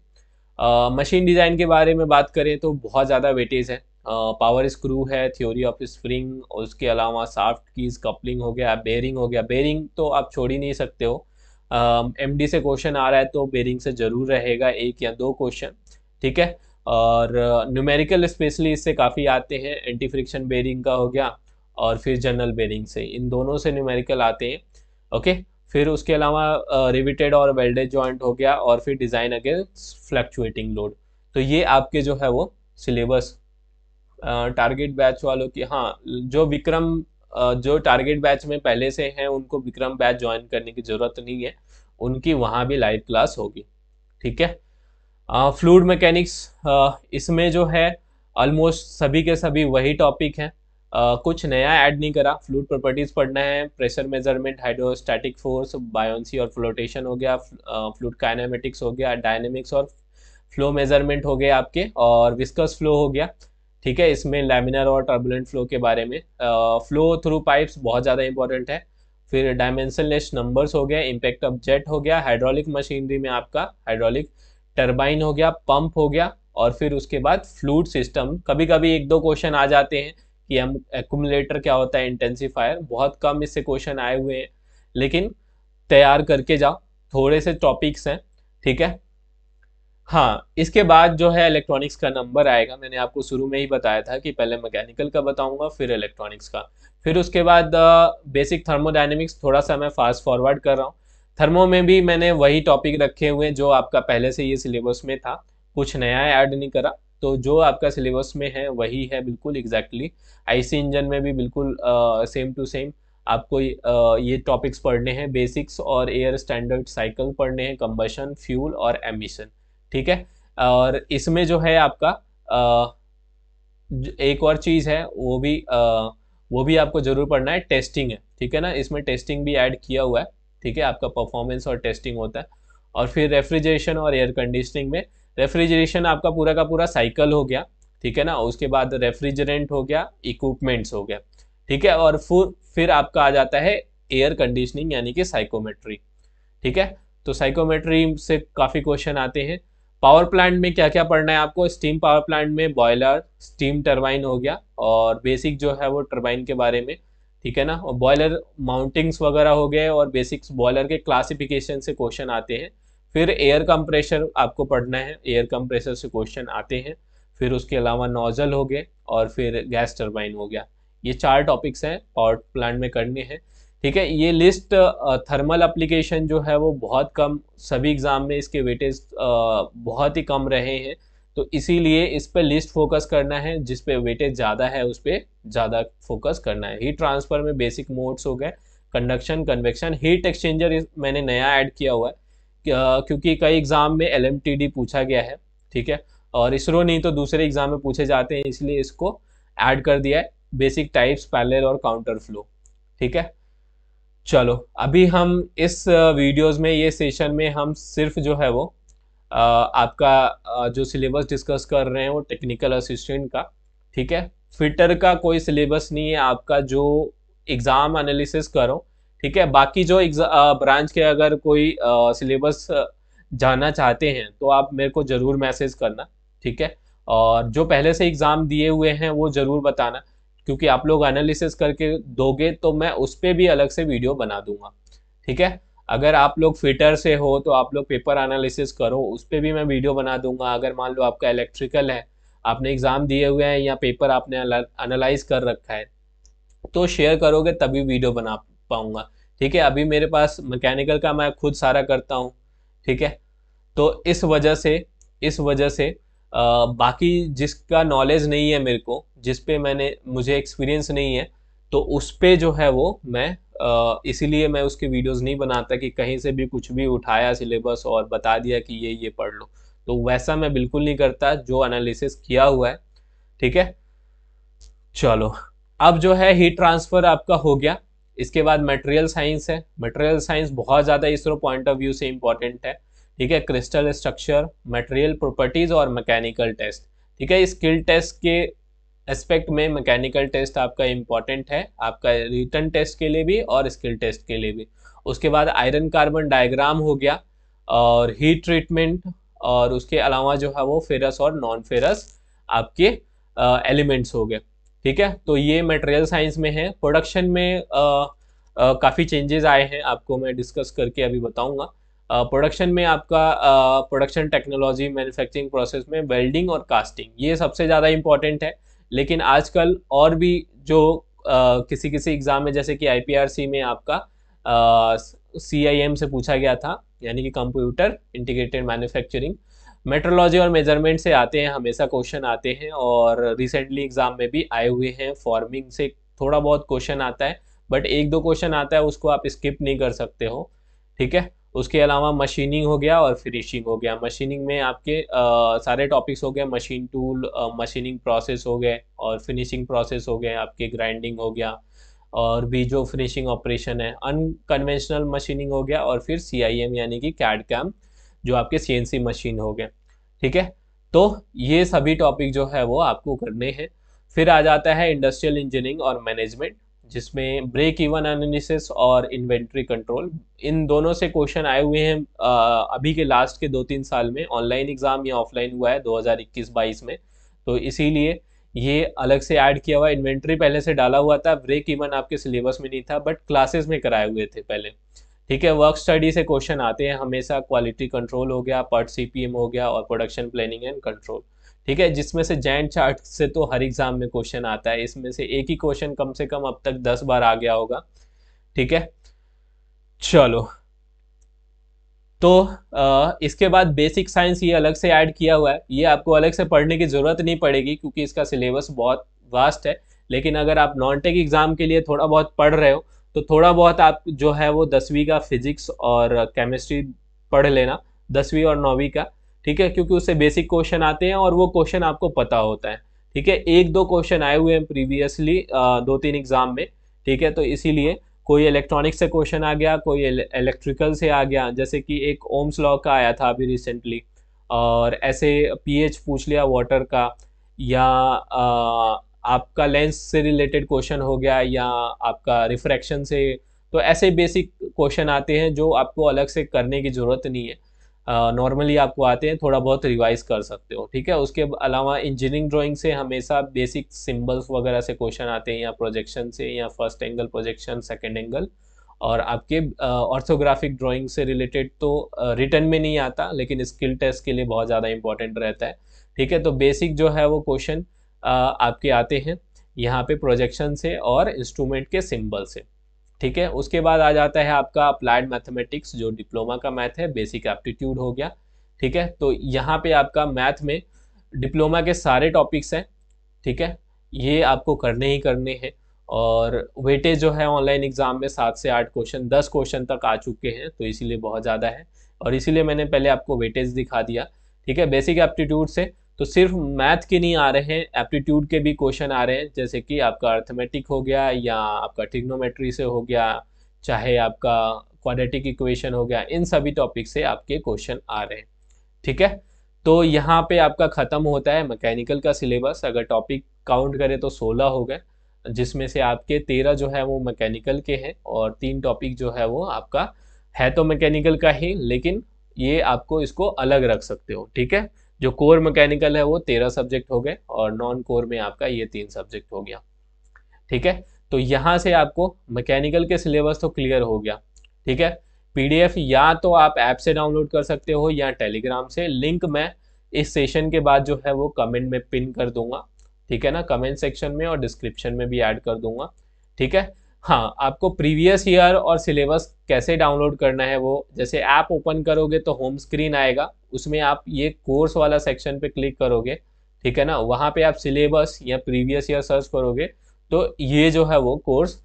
मशीन डिज़ाइन के बारे में बात करें तो बहुत ज़्यादा वेटेज है पावर स्क्रू है थ्योरी ऑफ स्प्रिंग उसके अलावा साफ्ट कीज कपलिंग हो गया बेरिंग हो गया बेरिंग तो आप छोड़ ही नहीं सकते हो एम डी से क्वेश्चन आ रहा है तो बेरिंग से ज़रूर रहेगा एक या दो क्वेश्चन ठीक है और न्यूमेरिकल स्पेशली इससे काफ़ी आते हैं एंटी फ्रिक्शन बेरिंग का हो गया और फिर जनरल बेरिंग से इन दोनों से न्यूमेरिकल आते हैं ओके फिर उसके अलावा रिविटेड और वेल्डेड जॉइंट हो गया और फिर डिज़ाइन अगेंस्ट फ्लक्चुएटिंग लोड तो ये आपके जो है वो सिलेबस टारगेट बैच वालों की हाँ जो विक्रम जो टारगेट बैच में पहले से हैं उनको विक्रम बैच ज्वाइन करने की ज़रूरत नहीं है उनकी वहाँ भी लाइव क्लास होगी ठीक है फ्लूड मैकेनिक्स इसमें जो है ऑलमोस्ट सभी के सभी वही टॉपिक हैं कुछ नया ऐड नहीं करा फ्लूड प्रॉपर्टीज़ पढ़ना है pressure measurement hydrostatic force buoyancy और फ्लोटेशन हो गया फ्लूड काइनामेटिक्स हो गया डायनेमिक्स और फ्लो मेजरमेंट हो गया आपके और विस्कस फ्लो हो गया ठीक है इसमें लेमिनर और टर्बुलेंट फ्लो के बारे में फ्लो थ्रू पाइप्स बहुत ज़्यादा इंपॉर्टेंट है फिर डायमेंशनलेस नंबर्स हो गया इम्पैक्ट ऑफ जेट हो गया हाइड्रोलिक मशीनरी में आपका हाइड्रोलिक टर्बाइन हो गया पंप हो गया और फिर उसके बाद फ्लूड सिस्टम कभी कभी एक दो क्वेश्चन आ जाते हैं कि हम एकुमलेटर क्या होता है इंटेंसीफायर बहुत कम इससे क्वेश्चन आए हुए हैं लेकिन तैयार करके जाओ थोड़े से टॉपिक्स हैं ठीक है हाँ इसके बाद जो है इलेक्ट्रॉनिक्स का नंबर आएगा मैंने आपको शुरू में ही बताया था कि पहले मैकेनिकल का बताऊंगा फिर इलेक्ट्रॉनिक्स का फिर उसके बाद बेसिक थर्मोडाइनमिक्स थोड़ा सा मैं फास्ट फॉरवर्ड कर रहा हूँ थर्मो में भी मैंने वही टॉपिक रखे हुए जो आपका पहले से ये सिलेबस में था कुछ नया ऐड नहीं करा तो जो आपका सिलेबस में है वही है बिल्कुल एग्जैक्टली आईसी इंजन में भी बिल्कुल सेम टू सेम आपको ये टॉपिक्स पढ़ने हैं बेसिक्स और एयर स्टैंडर्ड साइकिल पढ़ने हैं कंबशन फ्यूल और एमिशन ठीक है और इसमें जो है आपका आ, एक और चीज़ है वो भी आ, वो भी आपको ज़रूर पढ़ना है टेस्टिंग है ठीक है ना इसमें टेस्टिंग भी ऐड किया हुआ है ठीक है आपका परफॉर्मेंस और टेस्टिंग होता है और फिर रेफ्रिजरेशन और एयर कंडीशनिंग में रेफ्रिजरेशन आपका पूरा का पूरा साइकिल हो गया ठीक है ना उसके बाद रेफ्रिजरेंट हो गया इक्विपमेंट्स हो गया ठीक है और फिर फिर आपका आ जाता है एयर कंडीशनिंग यानी कि साइकोमेट्री ठीक है तो साइकोमेट्री से काफ़ी क्वेश्चन आते हैं पावर प्लांट में क्या क्या पढ़ना है आपको स्टीम पावर प्लांट में बॉयलर स्टीम टरबाइन हो गया और बेसिक जो है वो टरबाइन के बारे में ठीक है ना और बॉयलर माउंटिंग्स वगैरह हो गए और बेसिक्स बॉयलर के क्लासिफिकेशन से क्वेश्चन आते हैं फिर एयर कंप्रेशर आपको पढ़ना है एयर कंप्रेशर से क्वेश्चन आते हैं फिर उसके अलावा नोजल हो गए और फिर गैस टर्बाइन हो गया ये चार टॉपिक्स हैं पावर प्लांट में करने हैं ठीक है ये लिस्ट थर्मल अप्लीकेशन जो है वो बहुत कम सभी एग्ज़ाम में इसके वेटेज बहुत ही कम रहे हैं तो इसीलिए इस पर लिस्ट फोकस करना है जिस पे वेटेज ज़्यादा है उस पर ज़्यादा फोकस करना है हीट ट्रांसफ़र में बेसिक मोड्स हो गए कंडक्शन कन्वेक्शन हीट एक्सचेंजर मैंने नया ऐड किया हुआ है क्योंकि कई एग्ज़ाम में एल पूछा गया है ठीक है और इसरो नहीं तो दूसरे एग्ज़ाम में पूछे जाते हैं इसलिए इसको ऐड कर दिया है बेसिक टाइप्स पैलेल और काउंटर फ्लो ठीक है चलो अभी हम इस वीडियोस में ये सेशन में हम सिर्फ जो है वो आपका जो सिलेबस डिस्कस कर रहे हैं वो टेक्निकल असिस्टेंट का ठीक है फिटर का कोई सिलेबस नहीं है आपका जो एग्ज़ाम एनालिसिस करो ठीक है बाकी जो ब्रांच के अगर कोई सिलेबस जानना चाहते हैं तो आप मेरे को ज़रूर मैसेज करना ठीक है और जो पहले से एग्ज़ाम दिए हुए हैं वो ज़रूर बताना क्योंकि आप लोग एनालिसिस करके दोगे तो मैं उस पर भी अलग से वीडियो बना दूंगा ठीक है अगर आप लोग फिटर से हो तो आप लोग पेपर एनालिसिस करो उस पर भी मैं वीडियो बना दूंगा अगर मान लो आपका इलेक्ट्रिकल है आपने एग्ज़ाम दिए हुए हैं या पेपर आपने एनालाइज कर रखा है तो शेयर करोगे तभी वीडियो बना पाऊंगा ठीक है अभी मेरे पास मैकेनिकल का मैं खुद सारा करता हूँ ठीक है तो इस वजह से इस वजह से बाकी जिसका नॉलेज नहीं है मेरे को जिस पे मैंने मुझे एक्सपीरियंस नहीं है तो उस पर जो है वो मैं इसीलिए मैं उसके वीडियोस नहीं बनाता कि कहीं से भी कुछ भी उठाया सिलेबस और बता दिया कि ये ये पढ़ लो तो वैसा मैं बिल्कुल नहीं करता जो एनालिसिस किया हुआ है ठीक है चलो अब जो है हीट ट्रांसफ़र आपका हो गया इसके बाद मटेरियल साइंस है मटेरियल साइंस बहुत ज़्यादा इसरो पॉइंट ऑफ व्यू से इम्पॉर्टेंट है ठीक है क्रिस्टल स्ट्रक्चर मटेरियल प्रॉपर्टीज और मैकेनिकल टेस्ट ठीक है स्किल टेस्ट के एस्पेक्ट में मैकेनिकल टेस्ट आपका इम्पॉर्टेंट है आपका रिटर्न टेस्ट के लिए भी और स्किल टेस्ट के लिए भी उसके बाद आयरन कार्बन डायग्राम हो गया और हीट ट्रीटमेंट और उसके अलावा जो है वो फेरस और नॉन फेरस आपके एलिमेंट्स हो गए ठीक है तो ये मटेरियल साइंस में है प्रोडक्शन में काफ़ी चेंजेस आए हैं आपको मैं डिस्कस करके अभी बताऊंगा प्रोडक्शन में आपका प्रोडक्शन टेक्नोलॉजी मैन्युफैक्चरिंग प्रोसेस में वेल्डिंग और कास्टिंग ये सबसे ज़्यादा इम्पॉर्टेंट है लेकिन आजकल और भी जो आ, किसी किसी एग्ज़ाम में जैसे कि आईपीआरसी में आपका सीआईएम से पूछा गया था यानी कि कंप्यूटर इंटीग्रेटेड मैन्युफैक्चरिंग मेट्रोलॉजी और मेजरमेंट से आते हैं हमेशा क्वेश्चन आते हैं और रिसेंटली एग्ज़ाम में भी आए हुए हैं फॉर्मिंग से थोड़ा बहुत क्वेश्चन आता है बट एक दो क्वेश्चन आता है उसको आप स्किप नहीं कर सकते हो ठीक है उसके अलावा मशीनिंग हो गया और फिनिशिंग हो गया मशीनिंग में आपके आ, सारे टॉपिक्स हो गए मशीन टूल मशीनिंग प्रोसेस हो गए और फिनिशिंग प्रोसेस हो गए आपके ग्राइंडिंग हो गया और भी जो फिनिशिंग ऑपरेशन है अनकन्वेंशनल मशीनिंग हो गया और फिर सी यानी कि कैड कैम जो आपके सी मशीन हो गए ठीक है तो ये सभी टॉपिक जो है वो आपको करने हैं फिर आ जाता है इंडस्ट्रियल इंजीनियरिंग और मैनेजमेंट जिसमें ब्रेक इवन एनालिसिस और इन्वेंट्री कंट्रोल इन दोनों से क्वेश्चन आए हुए हैं अभी के लास्ट के दो तीन साल में ऑनलाइन एग्ज़ाम या ऑफलाइन हुआ है 2021-22 में तो इसीलिए ये अलग से ऐड किया हुआ इन्वेंट्री पहले से डाला हुआ था ब्रेक इवन आपके सिलेबस में नहीं था बट क्लासेस में कराए हुए थे पहले ठीक है वर्क स्टडी से क्वेश्चन आते हैं हमेशा क्वालिटी कंट्रोल हो गया पर्ट सी हो गया और प्रोडक्शन प्लानिंग एंड कंट्रोल ठीक है जिसमें से जैंट चार्ट से तो हर एग्जाम में क्वेश्चन आता है इसमें से एक ही क्वेश्चन कम से कम अब तक दस बार आ गया होगा ठीक है चलो तो आ, इसके बाद बेसिक साइंस ये अलग से ऐड किया हुआ है ये आपको अलग से पढ़ने की ज़रूरत नहीं पड़ेगी क्योंकि इसका सिलेबस बहुत वास्ट है लेकिन अगर आप नॉन टेक एग्ज़ाम के लिए थोड़ा बहुत पढ़ रहे हो तो थोड़ा बहुत आप जो है वो दसवीं का फिजिक्स और केमिस्ट्री पढ़ लेना दसवीं और नौवीं का ठीक है क्योंकि उससे बेसिक क्वेश्चन आते हैं और वो क्वेश्चन आपको पता होता है ठीक है एक दो क्वेश्चन आए हुए हैं प्रीवियसली दो तीन एग्जाम में ठीक है तो इसीलिए कोई इलेक्ट्रॉनिक से क्वेश्चन आ गया कोई इलेक्ट्रिकल से आ गया जैसे कि एक ओम्स लॉ का आया था अभी रिसेंटली और ऐसे पीएच पूछ लिया वाटर का या आ, आपका लेंस से रिलेटेड क्वेश्चन हो गया या आपका रिफ्रैक्शन से तो ऐसे बेसिक क्वेश्चन आते हैं जो आपको अलग से करने की ज़रूरत नहीं है नॉर्मली आपको आते हैं थोड़ा बहुत रिवाइज कर सकते हो ठीक है उसके अलावा इंजीनियरिंग ड्राइंग से हमेशा बेसिक सिंबल्स वगैरह से क्वेश्चन आते हैं या प्रोजेक्शन से या first angle projection second angle और आपके ऑर्थोग्राफिक ड्राइंग से रिलेटेड तो रिटर्न में नहीं आता लेकिन स्किल टेस्ट के लिए बहुत ज़्यादा इंपॉर्टेंट रहता है ठीक है तो बेसिक जो है वो क्वेश्चन आपके आते हैं यहाँ पे प्रोजेक्शन से और इंस्ट्रूमेंट के सिंबल से ठीक है उसके बाद आ जाता है आपका अप्लाइड मैथमेटिक्स जो डिप्लोमा का मैथ है बेसिक एप्टीट्यूड हो गया ठीक है तो यहाँ पे आपका मैथ में डिप्लोमा के सारे टॉपिक्स हैं ठीक है ये आपको करने ही करने हैं और वेटेज जो है ऑनलाइन एग्ज़ाम में सात से आठ क्वेश्चन दस क्वेश्चन तक आ चुके हैं तो इसीलिए बहुत ज़्यादा है और इसीलिए मैंने पहले आपको वेटेज दिखा दिया ठीक है बेसिक एप्टीट्यूड से तो सिर्फ मैथ के नहीं आ रहे हैं एप्टीट्यूड के भी क्वेश्चन आ रहे हैं जैसे कि आपका अर्थमेटिक हो गया या आपका टिग्नोमेट्री से हो गया चाहे आपका क्वाड्रेटिक इक्वेशन हो गया इन सभी टॉपिक से आपके क्वेश्चन आ रहे हैं ठीक है तो यहाँ पे आपका ख़त्म होता है मैकेनिकल का सिलेबस अगर टॉपिक काउंट करें तो सोलह हो गए जिसमें से आपके तेरह जो है वो मैकेनिकल के हैं और तीन टॉपिक जो है वो आपका है तो मैकेनिकल का ही लेकिन ये आपको इसको अलग रख सकते हो ठीक है जो कोर मैकेनिकल है वो तेरह सब्जेक्ट हो गए और नॉन कोर में आपका ये तीन सब्जेक्ट हो गया ठीक है तो यहाँ से आपको मैकेनिकल के सिलेबस तो क्लियर हो गया ठीक है पीडीएफ या तो आप ऐप से डाउनलोड कर सकते हो या टेलीग्राम से लिंक मैं इस सेशन के बाद जो है वो कमेंट में पिन कर दूंगा ठीक है ना कमेंट सेक्शन में और डिस्क्रिप्शन में भी ऐड कर दूंगा ठीक है हाँ आपको प्रीवियस ईयर और सिलेबस कैसे डाउनलोड करना है वो जैसे ऐप ओपन करोगे तो होम स्क्रीन आएगा उसमें आप ये कोर्स वाला सेक्शन पे क्लिक करोगे ठीक है ना वहाँ पे आप सिलेबस या प्रीवियस ईयर सर्च करोगे तो ये जो है वो कोर्स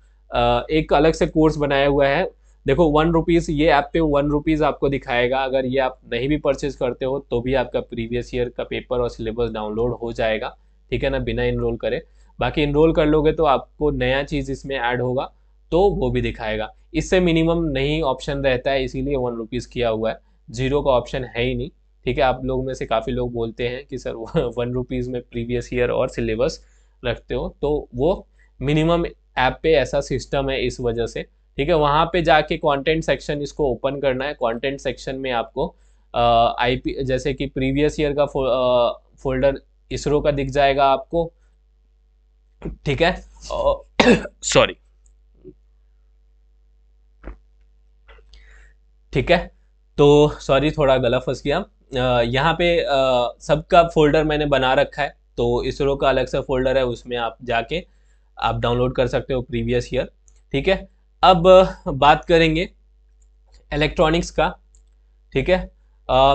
एक अलग से कोर्स बनाया हुआ है देखो वन रुपीज़ ये ऐप पे वन रुपीज़ आपको दिखाएगा अगर ये आप नहीं भी परचेज करते हो तो भी आपका प्रीवियस ईयर का पेपर और सिलेबस डाउनलोड हो जाएगा ठीक है ना बिना इनरोल करे बाकी इनरोल कर लोगे तो आपको नया चीज़ इसमें ऐड होगा तो वो भी दिखाएगा इससे मिनिमम नहीं ऑप्शन रहता है इसीलिए वन रुपीज़ किया हुआ है जीरो का ऑप्शन है ही नहीं ठीक है आप लोग में से काफ़ी लोग बोलते हैं कि सर वन रुपीज़ <laughs> में प्रीवियस ईयर और सिलेबस रखते हो तो वो मिनिमम ऐप पे ऐसा सिस्टम है इस वजह से ठीक है वहाँ पे जाके कंटेंट सेक्शन इसको ओपन करना है कंटेंट सेक्शन में आपको आईपी जैसे कि प्रीवियस ईयर का फो, आ, फोल्डर इसरो का दिख जाएगा आपको ठीक है सॉरी <coughs> ठीक है तो सॉरी थोड़ा गला फंस गया यहाँ पे सबका फोल्डर मैंने बना रखा है तो इसरो का अलग सा फोल्डर है उसमें आप जाके आप डाउनलोड कर सकते हो प्रीवियस ईयर ठीक है अब बात करेंगे इलेक्ट्रॉनिक्स का ठीक है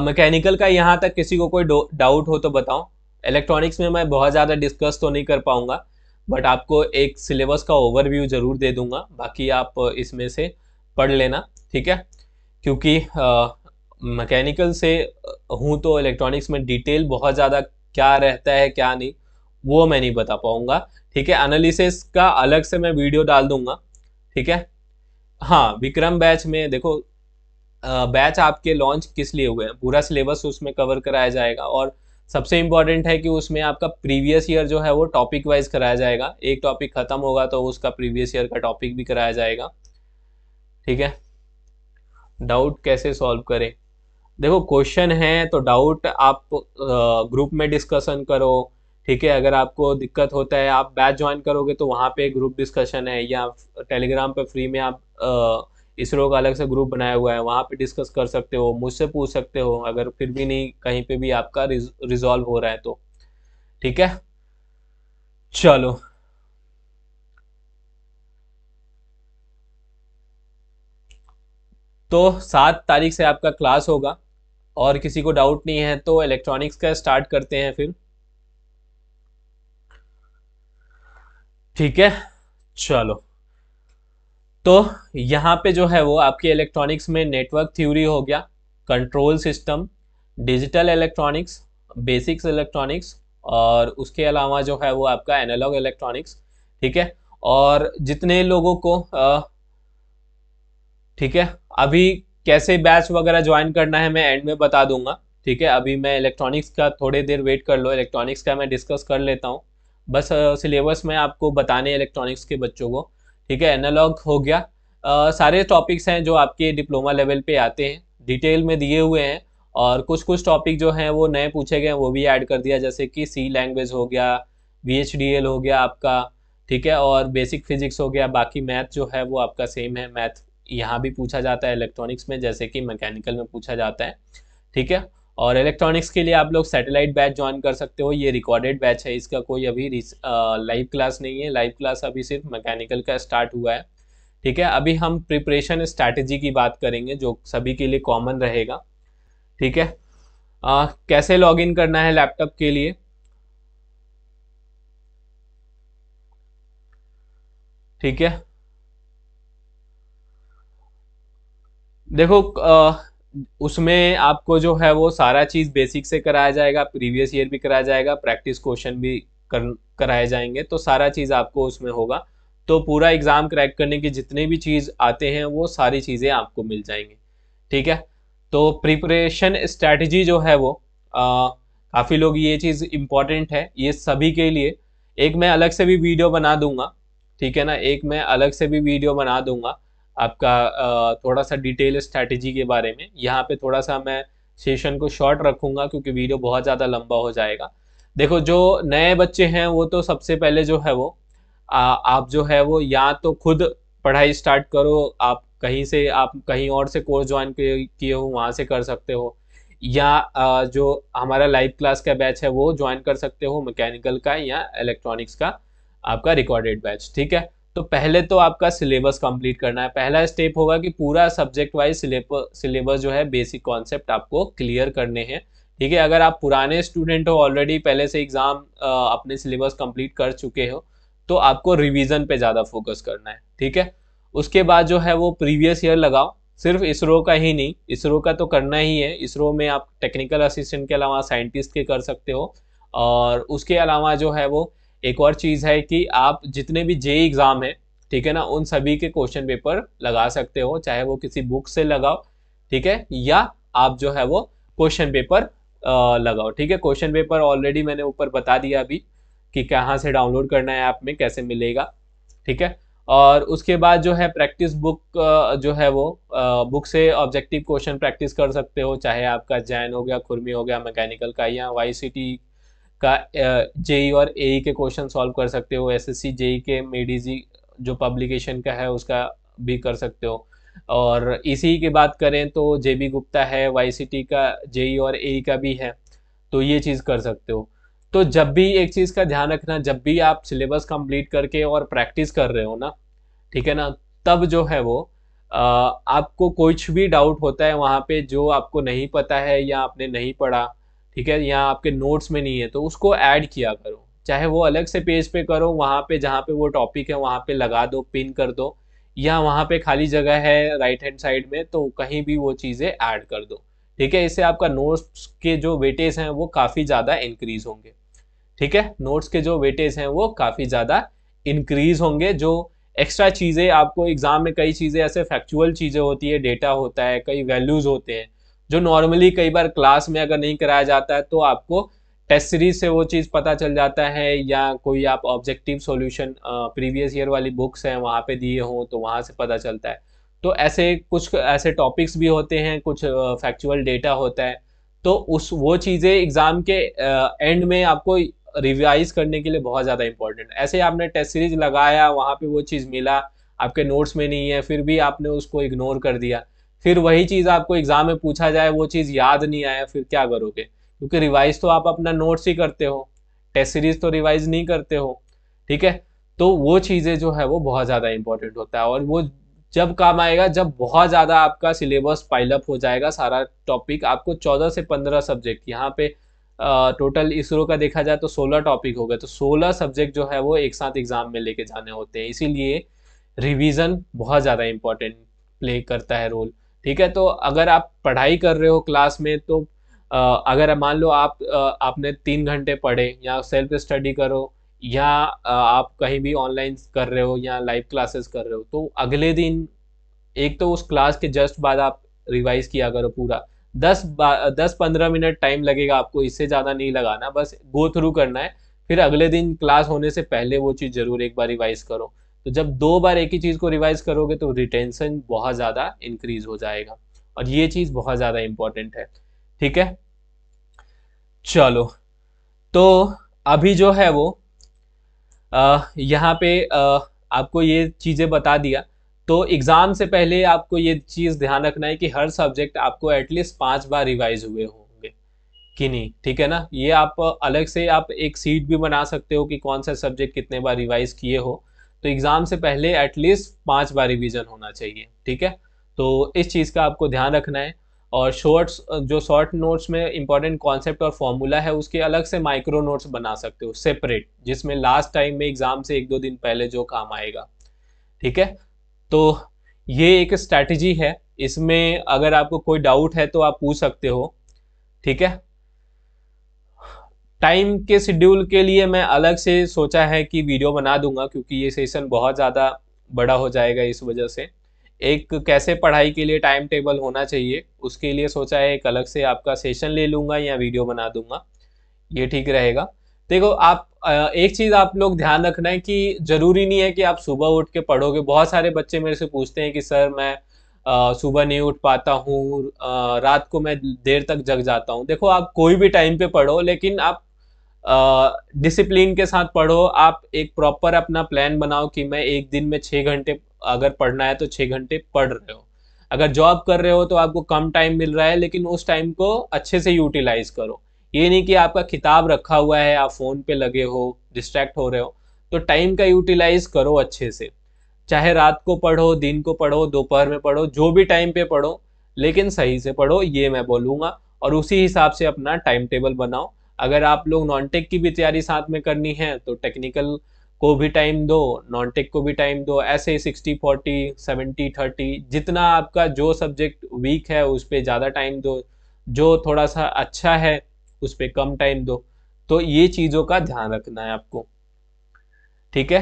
मैकेनिकल का यहाँ तक किसी को कोई डाउट हो तो बताओ इलेक्ट्रॉनिक्स में मैं बहुत ज़्यादा डिस्कस तो नहीं कर पाऊंगा बट आपको एक सिलेबस का ओवरव्यू जरूर दे दूंगा बाकी आप इसमें से पढ़ लेना ठीक है क्योंकि मैकेनिकल से हूँ तो इलेक्ट्रॉनिक्स में डिटेल बहुत ज़्यादा क्या रहता है क्या नहीं वो मैं नहीं बता पाऊँगा ठीक है एनालिसिस का अलग से मैं वीडियो डाल दूंगा ठीक है हाँ विक्रम बैच में देखो बैच आपके लॉन्च किस लिए हुए हैं पूरा सिलेबस उसमें कवर कराया जाएगा और सबसे इम्पॉर्टेंट है कि उसमें आपका प्रीवियस ईयर जो है वो टॉपिक वाइज कराया जाएगा एक टॉपिक खत्म होगा तो उसका प्रीवियस ईयर का टॉपिक भी कराया जाएगा ठीक है डाउट कैसे सॉल्व करें देखो क्वेश्चन है तो डाउट आप ग्रुप में डिस्कशन करो ठीक है अगर आपको दिक्कत होता है आप बैच ज्वाइन करोगे तो वहाँ पे ग्रुप डिस्कशन है या टेलीग्राम पे फ्री में आप आ, इसरो का अलग से ग्रुप बनाया हुआ है वहाँ पे डिस्कस कर सकते हो मुझसे पूछ सकते हो अगर फिर भी नहीं कहीं पे भी आपका रिजॉल्व हो रहा है तो ठीक है चलो तो सात तारीख से आपका क्लास होगा और किसी को डाउट नहीं है तो इलेक्ट्रॉनिक्स का स्टार्ट करते हैं फिर ठीक है चलो तो यहाँ पे जो है वो आपके इलेक्ट्रॉनिक्स में नेटवर्क थ्योरी हो गया control system digital electronics basics electronics और उसके अलावा जो है वो आपका एनालॉग इलेक्ट्रॉनिक्स ठीक है और जितने लोगों को ठीक है अभी कैसे बैच वगैरह ज्वाइन करना है मैं एंड में बता दूंगा ठीक है अभी मैं इलेक्ट्रॉनिक्स का थोड़ी देर वेट कर लो इलेक्ट्रॉनिक्स का मैं डिस्कस कर लेता हूँ बस सिलेबस में आपको बताने इलेक्ट्रॉनिक्स के बच्चों को ठीक है एनालॉग हो गया आ, सारे टॉपिक्स हैं जो आपके डिप्लोमा लेवल पे आते हैं डिटेल में दिए हुए हैं और कुछ कुछ टॉपिक जो हैं वो नए पूछे गए हैं वो भी ऐड कर दिया जैसे कि सी लैंग्वेज हो गया वी हो गया आपका ठीक है और बेसिक फिजिक्स हो गया बाकी मैथ जो है वो आपका सेम है मैथ यहाँ भी पूछा जाता है इलेक्ट्रॉनिक्स में जैसे कि मैकेनिकल में पूछा जाता है ठीक है और इलेक्ट्रॉनिक्स के लिए आप लोग सैटेलाइट बैच ज्वाइन कर सकते हो ये रिकॉर्डेड बैच है इसका कोई अभी लाइव क्लास नहीं है लाइव क्लास अभी सिर्फ मैकेनिकल का स्टार्ट हुआ है ठीक है अभी हम प्रिपरेशन स्ट्रैटेजी की बात करेंगे जो सभी के लिए कॉमन रहेगा ठीक है आ, कैसे लॉगिन करना है लैपटॉप के लिए ठीक है देखो आ, उसमें आपको जो है वो सारा चीज़ बेसिक से कराया जाएगा प्रीवियस ईयर भी कराया जाएगा प्रैक्टिस क्वेश्चन भी कर कराए जाएंगे तो सारा चीज़ आपको उसमें होगा तो पूरा एग्ज़ाम क्रैक करने की जितने भी चीज़ आते हैं वो सारी चीज़ें आपको मिल जाएंगी ठीक है तो प्रिपरेशन स्ट्रेटजी जो है वो काफ़ी लोग ये चीज़ इंपॉर्टेंट है ये सभी के लिए एक मैं अलग से भी वीडियो बना दूंगा ठीक है ना एक मैं अलग से भी वीडियो बना दूंगा आपका थोड़ा सा डिटेल स्ट्रैटेजी के बारे में यहाँ पे थोड़ा सा मैं सेशन को शॉर्ट रखूंगा क्योंकि वीडियो बहुत ज़्यादा लंबा हो जाएगा देखो जो नए बच्चे हैं वो तो सबसे पहले जो है वो आ, आप जो है वो या तो खुद पढ़ाई स्टार्ट करो आप कहीं से आप कहीं और से कोर्स ज्वाइन किए हो वहाँ से कर सकते हो या आ, जो हमारा लाइव क्लास का बैच है वो ज्वाइन कर सकते हो मैकेनिकल का या इलेक्ट्रॉनिक्स का आपका रिकॉर्डेड बैच ठीक है तो पहले तो आपका सिलेबस कंप्लीट करना है पहला स्टेप होगा कि पूरा सब्जेक्ट वाइज सिलेबस जो है बेसिक कॉन्सेप्ट आपको क्लियर करने हैं ठीक है अगर आप पुराने स्टूडेंट हो ऑलरेडी पहले से एग्ज़ाम अपने सिलेबस कंप्लीट कर चुके हो तो आपको रिवीजन पे ज़्यादा फोकस करना है ठीक है उसके बाद जो है वो प्रीवियस ईयर लगाओ सिर्फ इसरो का ही नहीं इसरो का तो करना ही है इसरो में आप टेक्निकल असिस्टेंट के अलावा साइंटिस्ट के कर सकते हो और उसके अलावा जो है वो एक और चीज़ है कि आप जितने भी जे एग्ज़ाम हैं ठीक है ना उन सभी के क्वेश्चन पेपर लगा सकते हो चाहे वो किसी बुक से लगाओ ठीक है या आप जो है वो क्वेश्चन पेपर लगाओ ठीक है क्वेश्चन पेपर ऑलरेडी मैंने ऊपर बता दिया अभी कि कहाँ से डाउनलोड करना है ऐप में कैसे मिलेगा ठीक है और उसके बाद जो है प्रैक्टिस बुक जो है वो बुक से ऑब्जेक्टिव क्वेश्चन प्रैक्टिस कर सकते हो चाहे आपका जैन हो गया खुरमी हो गया मैकेनिकल का या वाई का जेई और ए के क्वेश्चन सॉल्व कर सकते हो सी जेई के मेडिजी जो पब्लिकेशन का है उसका भी कर सकते हो और इसी की बात करें तो जे बी गुप्ता है वाई का जेई और ए का भी है तो ये चीज़ कर सकते हो तो जब भी एक चीज़ का ध्यान रखना जब भी आप सिलेबस कंप्लीट करके और प्रैक्टिस कर रहे हो ना ठीक है ना तब जो है वो आ, आपको कुछ भी डाउट होता है वहाँ पे जो आपको नहीं पता है या आपने नहीं पढ़ा ठीक है यहाँ आपके नोट्स में नहीं है तो उसको ऐड किया करो चाहे वो अलग से पेज पे करो वहाँ पे जहाँ पे वो टॉपिक है वहाँ पे लगा दो पिन कर दो या वहाँ पे खाली जगह है राइट हैंड साइड में तो कहीं भी वो चीज़ें ऐड कर दो ठीक है इससे आपका नोट्स के जो वेटेज हैं वो काफ़ी ज़्यादा इंक्रीज होंगे ठीक है नोट्स के जो वेटेज हैं वो काफ़ी ज़्यादा इंक्रीज होंगे जो एक्स्ट्रा चीज़ें आपको एग्ज़ाम में कई चीज़ें ऐसे फैक्चुअल चीज़ें होती है डेटा होता है कई वैल्यूज़ होते हैं जो नॉर्मली कई बार क्लास में अगर नहीं कराया जाता है तो आपको टेस्ट सीरीज से वो चीज़ पता चल जाता है या कोई आप ऑब्जेक्टिव सॉल्यूशन प्रीवियस ईयर वाली बुक्स हैं वहाँ पे दिए हों तो वहाँ से पता चलता है तो ऐसे कुछ ऐसे टॉपिक्स भी होते हैं कुछ फैक्चुअल डेटा होता है तो उस वो चीज़ें एग्ज़ाम के एंड में आपको रिवाइज करने के लिए बहुत ज़्यादा इंपॉर्टेंट ऐसे आपने टेस्ट सीरीज लगाया वहाँ पे वो चीज़ मिला आपके नोट्स में नहीं है फिर भी आपने उसको इग्नोर कर दिया फिर वही चीज़ आपको एग्जाम में पूछा जाए वो चीज़ याद नहीं आया फिर क्या करोगे क्योंकि रिवाइज तो आप अपना नोट्स ही करते हो टेस्ट सीरीज तो रिवाइज नहीं करते हो ठीक है तो वो चीज़ें जो है वो बहुत ज़्यादा इंपॉर्टेंट होता है और वो जब काम आएगा जब बहुत ज़्यादा आपका सिलेबस पाइलअप हो जाएगा सारा टॉपिक आपको चौदह से पंद्रह सब्जेक्ट यहाँ पे टोटल इसरो का देखा जाए तो सोलह टॉपिक हो गए तो सोलह सब्जेक्ट जो है वो एक साथ एग्जाम में लेके जाने होते हैं इसीलिए रिविजन बहुत ज़्यादा इम्पोर्टेंट प्ले करता है रोल ठीक है तो अगर आप पढ़ाई कर रहे हो क्लास में तो अगर मान लो आप आपने तीन घंटे पढ़े या सेल्फ स्टडी करो या आप कहीं भी ऑनलाइन कर रहे हो या लाइव क्लासेस कर रहे हो तो अगले दिन एक तो उस क्लास के जस्ट बाद आप रिवाइज किया करो पूरा दस दस पंद्रह मिनट टाइम लगेगा आपको इससे ज़्यादा नहीं लगाना बस गो थ्रू करना है फिर अगले दिन क्लास होने से पहले वो चीज़ ज़रूर एक बार रिवाइज करो तो जब दो बार एक ही चीज़ को रिवाइज करोगे तो रिटेंशन बहुत ज़्यादा इंक्रीज हो जाएगा और ये चीज़ बहुत ज़्यादा इम्पॉर्टेंट है ठीक है चलो तो अभी जो है वो यहाँ पे आ, आपको ये चीज़ें बता दिया तो एग्ज़ाम से पहले आपको ये चीज़ ध्यान रखना है कि हर सब्जेक्ट आपको एटलीस्ट पाँच बार रिवाइज हुए होंगे कि नहीं ठीक है ना ये आप अलग से आप एक सीट भी बना सकते हो कि कौन सा सब्जेक्ट कितने बार रिवाइज किए हो तो एग्ज़ाम से पहले एटलीस्ट पांच बार रिविज़न होना चाहिए ठीक है तो इस चीज़ का आपको ध्यान रखना है और शॉर्ट्स जो शॉर्ट नोट्स में इंपॉर्टेंट कॉन्सेप्ट और फॉर्मूला है उसके अलग से माइक्रो नोट्स बना सकते हो सेपरेट जिसमें लास्ट टाइम में एग्ज़ाम से एक दो दिन पहले जो काम आएगा ठीक है तो ये एक स्ट्रैटेजी है इसमें अगर आपको कोई डाउट है तो आप पूछ सकते हो ठीक है टाइम के शेड्यूल के लिए मैं अलग से सोचा है कि वीडियो बना दूंगा क्योंकि ये सेशन बहुत ज़्यादा बड़ा हो जाएगा इस वजह से एक कैसे पढ़ाई के लिए टाइम टेबल होना चाहिए उसके लिए सोचा है एक अलग से आपका सेशन ले लूँगा या वीडियो बना दूंगा ये ठीक रहेगा देखो आप एक चीज़ आप लोग ध्यान रखना है कि ज़रूरी नहीं है कि आप सुबह उठ के पढ़ोगे बहुत सारे बच्चे मेरे से पूछते हैं कि सर मैं सुबह नहीं उठ पाता हूँ रात को मैं देर तक जग जाता हूँ देखो आप कोई भी टाइम पे पढ़ो लेकिन आप डिसिप्लिन के साथ पढ़ो आप एक प्रॉपर अपना प्लान बनाओ कि मैं एक दिन में छः घंटे अगर पढ़ना है तो छः घंटे पढ़ रहे हो अगर जॉब कर रहे हो तो आपको कम टाइम मिल रहा है लेकिन उस टाइम को अच्छे से यूटिलाइज करो ये नहीं कि आपका किताब रखा हुआ है आप फ़ोन पे लगे हो डिस्ट्रैक्ट हो रहे हो तो टाइम का यूटिलाइज करो अच्छे से चाहे रात को पढ़ो दिन को पढ़ो दोपहर में पढ़ो जो भी टाइम पे पढ़ो लेकिन सही से पढ़ो ये मैं बोलूँगा और उसी हिसाब से अपना टाइम टेबल बनाओ अगर आप लोग नॉन टेक की भी तैयारी साथ में करनी है तो टेक्निकल को भी टाइम दो नॉन टेक को भी टाइम दो ऐसे ही सिक्सटी फोर्टी सेवेंटी थर्टी जितना आपका जो सब्जेक्ट वीक है उस पर ज़्यादा टाइम दो जो थोड़ा सा अच्छा है उस पर कम टाइम दो तो ये चीज़ों का ध्यान रखना है आपको ठीक है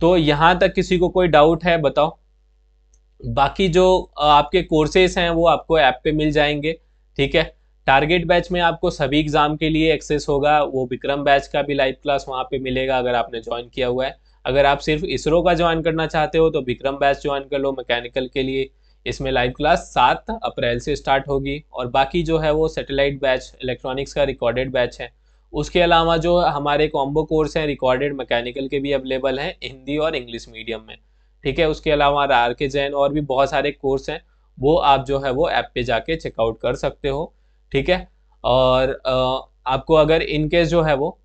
तो यहाँ तक किसी को कोई डाउट है बताओ बाकी जो आपके कोर्सेस हैं वो आपको ऐप पे मिल जाएंगे ठीक है टारगेट बैच में आपको सभी एग्जाम के लिए एक्सेस होगा वो विक्रम बैच का भी लाइव क्लास वहाँ पे मिलेगा अगर आपने ज्वाइन किया हुआ है अगर आप सिर्फ इसरो का ज्वाइन करना चाहते हो तो विक्रम बैच ज्वाइन कर लो मैकेनिकल के लिए इसमें लाइव क्लास सात अप्रैल से स्टार्ट होगी और बाकी जो है वो सेटेलाइट बैच इलेक्ट्रॉनिक्स का रिकॉर्डेड बैच है उसके अलावा जो हमारे कॉम्बो कोर्स हैं रिकॉर्डेड मैकेनिकल के भी अवेलेबल हैं हिंदी और इंग्लिश मीडियम में ठीक है उसके अलावा आर के जैन और भी बहुत सारे कोर्स हैं वो आप जो है वो ऐप पे जाके चेकआउट कर सकते हो ठीक है और आपको अगर इनकेस जो है वो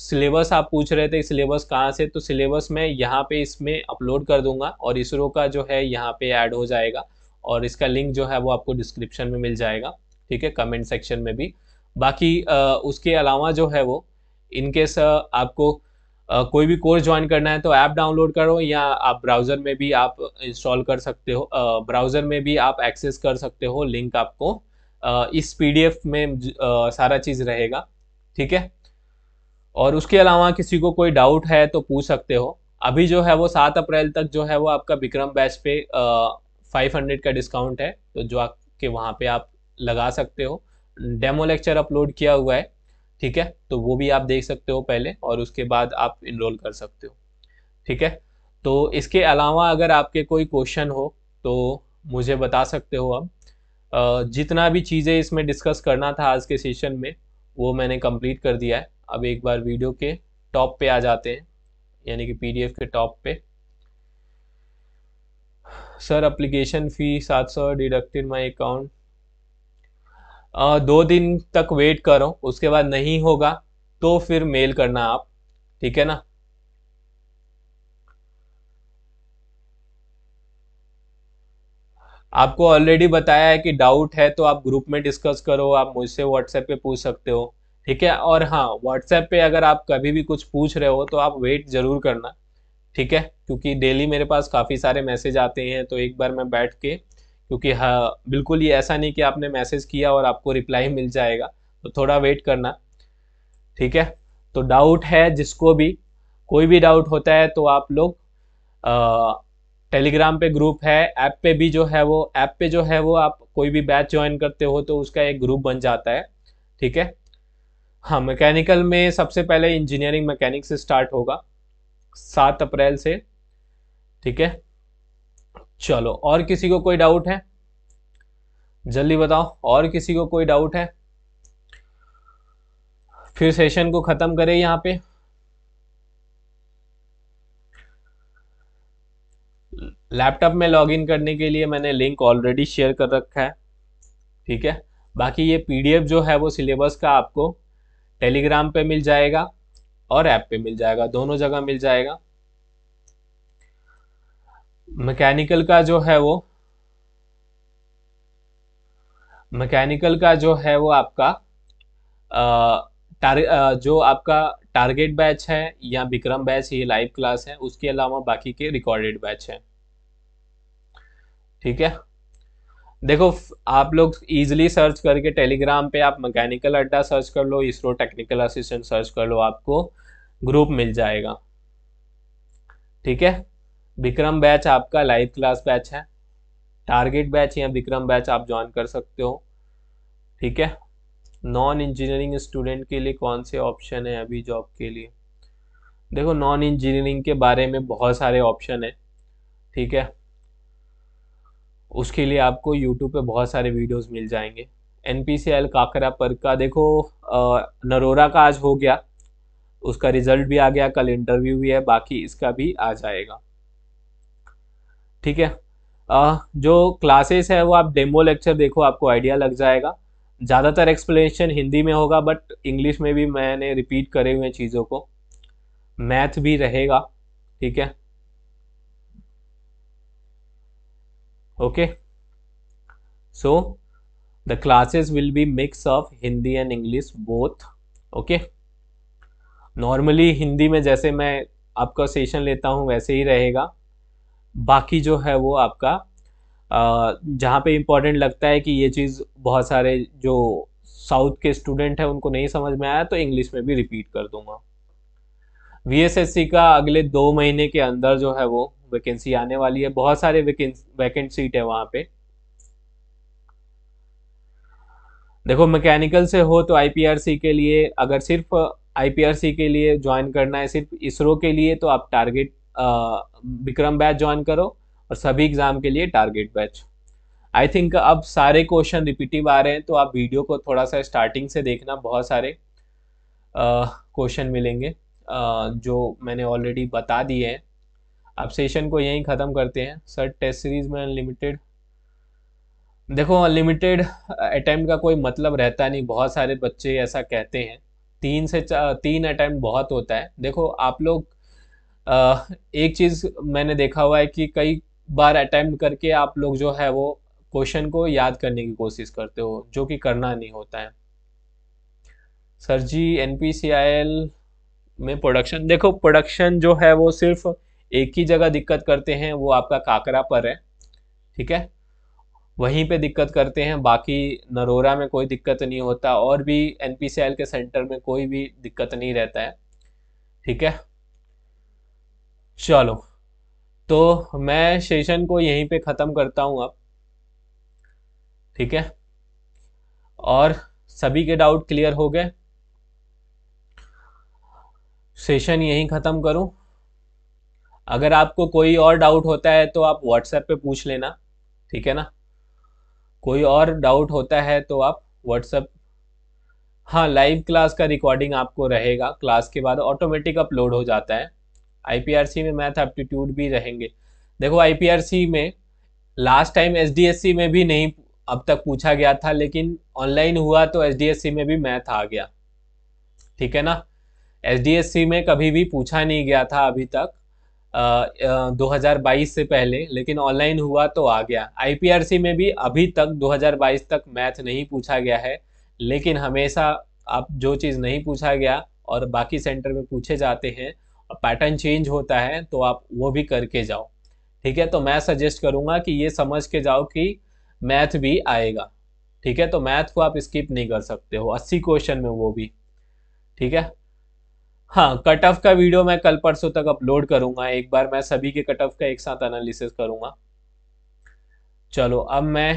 सिलेबस आप पूछ रहे थे सिलेबस कहाँ से तो सिलेबस मैं यहाँ पे इसमें अपलोड कर दूंगा और इसरो का जो है यहाँ पे ऐड हो जाएगा और इसका लिंक जो है वो आपको डिस्क्रिप्शन में मिल जाएगा ठीक है कमेंट सेक्शन में भी बाकी आ, उसके अलावा जो है वो इनकेस आपको आ, कोई भी कोर्स ज्वाइन करना है तो ऐप डाउनलोड करो या आप ब्राउज़र में भी आप इंस्टॉल कर सकते हो ब्राउज़र में भी आप एक्सेस कर सकते हो लिंक आपको इस पीडीएफ में सारा चीज़ रहेगा ठीक है और उसके अलावा किसी को कोई डाउट है तो पूछ सकते हो अभी जो है वो सात अप्रैल तक जो है वो आपका विक्रम बैच पे फाइव हंड्रेड का डिस्काउंट है तो जो आपके वहाँ पे आप लगा सकते हो डेमो लेक्चर अपलोड किया हुआ है ठीक है तो वो भी आप देख सकते हो पहले और उसके बाद आप इनरोल कर सकते हो ठीक है तो इसके अलावा अगर आपके कोई क्वेश्चन हो तो मुझे बता सकते हो आप जितना भी चीज़ें इसमें डिस्कस करना था आज के सेशन में वो मैंने कंप्लीट कर दिया है अब एक बार वीडियो के टॉप पे आ जाते हैं यानी कि पीडीएफ के टॉप पे सर अप्लीकेशन फ़ी सात सौ डिडक्टेड माई अकाउंट दो दिन तक वेट करो उसके बाद नहीं होगा तो फिर मेल करना आप ठीक है ना आपको ऑलरेडी बताया है कि डाउट है तो आप ग्रुप में डिस्कस करो आप मुझसे व्हाट्सएप पे पूछ सकते हो ठीक है और हाँ व्हाट्सएप पे अगर आप कभी भी कुछ पूछ रहे हो तो आप वेट ज़रूर करना ठीक है क्योंकि डेली मेरे पास काफ़ी सारे मैसेज आते हैं तो एक बार मैं बैठ के क्योंकि हाँ बिल्कुल ये ऐसा नहीं कि आपने मैसेज किया और आपको रिप्लाई मिल जाएगा तो थोड़ा वेट करना ठीक है तो डाउट है जिसको भी कोई भी डाउट होता है तो आप लोग टेलीग्राम पे ग्रुप है ऐप पे भी जो है वो ऐप पे जो है वो आप कोई भी बैच ज्वाइन करते हो तो उसका एक ग्रुप बन जाता है ठीक है हाँ मैकेनिकल में सबसे पहले इंजीनियरिंग मैकेनिक से स्टार्ट होगा सात अप्रैल से ठीक है चलो और किसी को कोई डाउट है जल्दी बताओ और किसी को कोई डाउट है फिर सेशन को ख़त्म करें यहाँ पे लैपटॉप में लॉगिन करने के लिए मैंने लिंक ऑलरेडी शेयर कर रखा है ठीक है बाकी ये पीडीएफ जो है वो सिलेबस का आपको टेलीग्राम पे मिल जाएगा और ऐप पे मिल जाएगा दोनों जगह मिल जाएगा मैकेनिकल का जो है वो मैकेनिकल का जो है वो आपका आ, टार, आ, जो आपका टारगेट बैच है या विक्रम बैच ये लाइव क्लास है उसके अलावा बाकी के रिकॉर्डेड बैच हैं ठीक है देखो आप लोग इजिली सर्च करके टेलीग्राम पे आप मैकेनिकल अड्डा सर्च कर लो इसरो टेक्निकल असिस्टेंट सर्च कर लो आपको ग्रुप मिल जाएगा ठीक है विक्रम बैच आपका लाइव क्लास बैच है टारगेट बैच या विक्रम बैच आप ज्वाइन कर सकते हो ठीक है नॉन इंजीनियरिंग स्टूडेंट के लिए कौन से ऑप्शन है अभी जॉब के लिए देखो नॉन इंजीनियरिंग के बारे में बहुत सारे ऑप्शन है ठीक है उसके लिए आपको यूट्यूब पे बहुत सारे वीडियोस मिल जाएंगे N P C L Kakrapar का देखो नरोरा का आज हो गया उसका रिजल्ट भी आ गया कल इंटरव्यू भी है बाकी इसका भी आ जाएगा ठीक है आ, जो क्लासेस है वो आप डेमो लेक्चर देखो आपको आइडिया लग जाएगा ज़्यादातर एक्सप्लेनेशन हिंदी में होगा बट इंग्लिश में भी मैंने रिपीट करे हुए चीज़ों को मैथ भी रहेगा ठीक है okay so the classes will be mix of hindi and english both okay normally hindi mein jaise main aapka session leta hu waise hi rahega baki jo hai wo aapka Uh, जहाँ पे important लगता है कि ये चीज़ बहुत सारे जो south के स्टूडेंट हैं उनको नहीं समझ में आया तो इंग्लिश में भी रिपीट कर दूंगा वी का अगले दो महीने के अंदर जो है वो वैकेंसी आने वाली है बहुत सारे वैकेंट सीट है वहां पे देखो मैकेनिकल से हो तो आईपीआरसी के लिए अगर सिर्फ आईपीआरसी के लिए ज्वाइन करना है सिर्फ इसरो के लिए तो आप टारगेट विक्रम बैच ज्वाइन करो और सभी एग्जाम के लिए टारगेट बैच आई थिंक अब सारे क्वेश्चन रिपीटिव आ रहे हैं तो आप वीडियो को थोड़ा सा स्टार्टिंग से देखना बहुत सारे क्वेश्चन मिलेंगे आ, जो मैंने ऑलरेडी बता दिए हैं अब सेशन को यहीं ख़त्म करते हैं सर टेस्ट सीरीज में अनलिमिटेड देखो अनलिमिटेड अटैम्प्ट का कोई मतलब रहता नहीं बहुत सारे बच्चे ऐसा कहते हैं तीन से तीन अटैम्प्ट बहुत होता है देखो आप लोग एक चीज़ मैंने देखा हुआ है कि कई बार अटैम्प्ट करके आप लोग जो है वो क्वेश्चन को याद करने की कोशिश करते हो जो कि करना नहीं होता है सर जी एन में प्रोडक्शन देखो प्रोडक्शन जो है वो सिर्फ एक ही जगह दिक्कत करते हैं वो आपका काकरा पर है ठीक है वहीं पे दिक्कत करते हैं बाकी नरोरा में कोई दिक्कत नहीं होता और भी एन के सेंटर में कोई भी दिक्कत नहीं रहता है ठीक है चलो तो मैं सेशन को यहीं पे ख़त्म करता हूँ अब ठीक है और सभी के डाउट क्लियर हो गए सेशन यहीं ख़त्म करूँ अगर आपको कोई और डाउट होता है तो आप व्हाट्सएप पे पूछ लेना ठीक है ना कोई और डाउट होता है तो आप व्हाट्सएप हाँ लाइव क्लास का रिकॉर्डिंग आपको रहेगा क्लास के बाद ऑटोमेटिक अपलोड हो जाता है आईपीआरसी में मैथ एप्टीट्यूड भी रहेंगे देखो आईपीआरसी में लास्ट टाइम एसडीएससी में भी नहीं अब तक पूछा गया था लेकिन ऑनलाइन हुआ तो एसडीएससी में भी मैथ आ गया ठीक है ना एसडीएससी में कभी भी पूछा नहीं गया था अभी तक 2022 से पहले लेकिन ऑनलाइन हुआ तो आ गया आईपीआरसी में भी अभी तक 2022 तक मैथ नहीं पूछा गया है लेकिन हमेशा आप जो चीज़ नहीं पूछा गया और बाकी सेंटर में पूछे जाते हैं और पैटर्न चेंज होता है तो आप वो भी करके जाओ ठीक है तो मैं सजेस्ट करूँगा कि ये समझ के जाओ कि मैथ भी आएगा ठीक है तो मैथ को आप स्किप नहीं कर सकते हो अस्सी क्वेश्चन में वो भी ठीक है हाँ कट ऑफ का वीडियो मैं कल परसों तक अपलोड करूंगा एक बार मैं सभी के कट ऑफ का एक साथ एनालिसिस करूंगा चलो अब मैं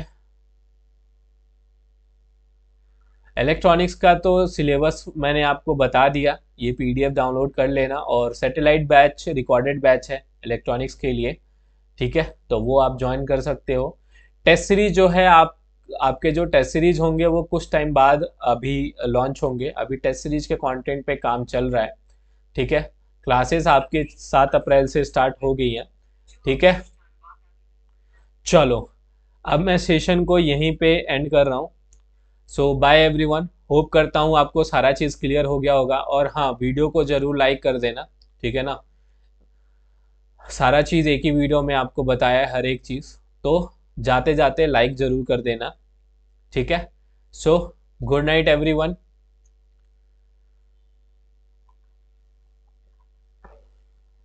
इलेक्ट्रॉनिक्स का तो सिलेबस मैंने आपको बता दिया ये पीडीएफ डाउनलोड कर लेना और सैटेलाइट बैच रिकॉर्डेड बैच है इलेक्ट्रॉनिक्स के लिए ठीक है तो वो आप ज्वाइन कर सकते हो टेस्ट सीरीज जो है आप आपके जो टेस्ट सीरीज होंगे वो कुछ टाइम बाद अभी लॉन्च होंगे अभी टेस्ट सीरीज के कंटेंट पे काम चल रहा है ठीक है क्लासेस आपके सात अप्रैल से स्टार्ट हो गई है ठीक है चलो अब मैं सेशन को यहीं पे एंड कर रहा हूँ सो बाय एवरीवन होप करता हूँ आपको सारा चीज़ क्लियर हो गया होगा और हाँ वीडियो को ज़रूर लाइक कर देना ठीक है ना सारा चीज़ एक ही वीडियो में आपको बताया है हर एक चीज़ तो जाते जाते लाइक ज़रूर कर देना ठीक है सो गुड नाइट एवरीवन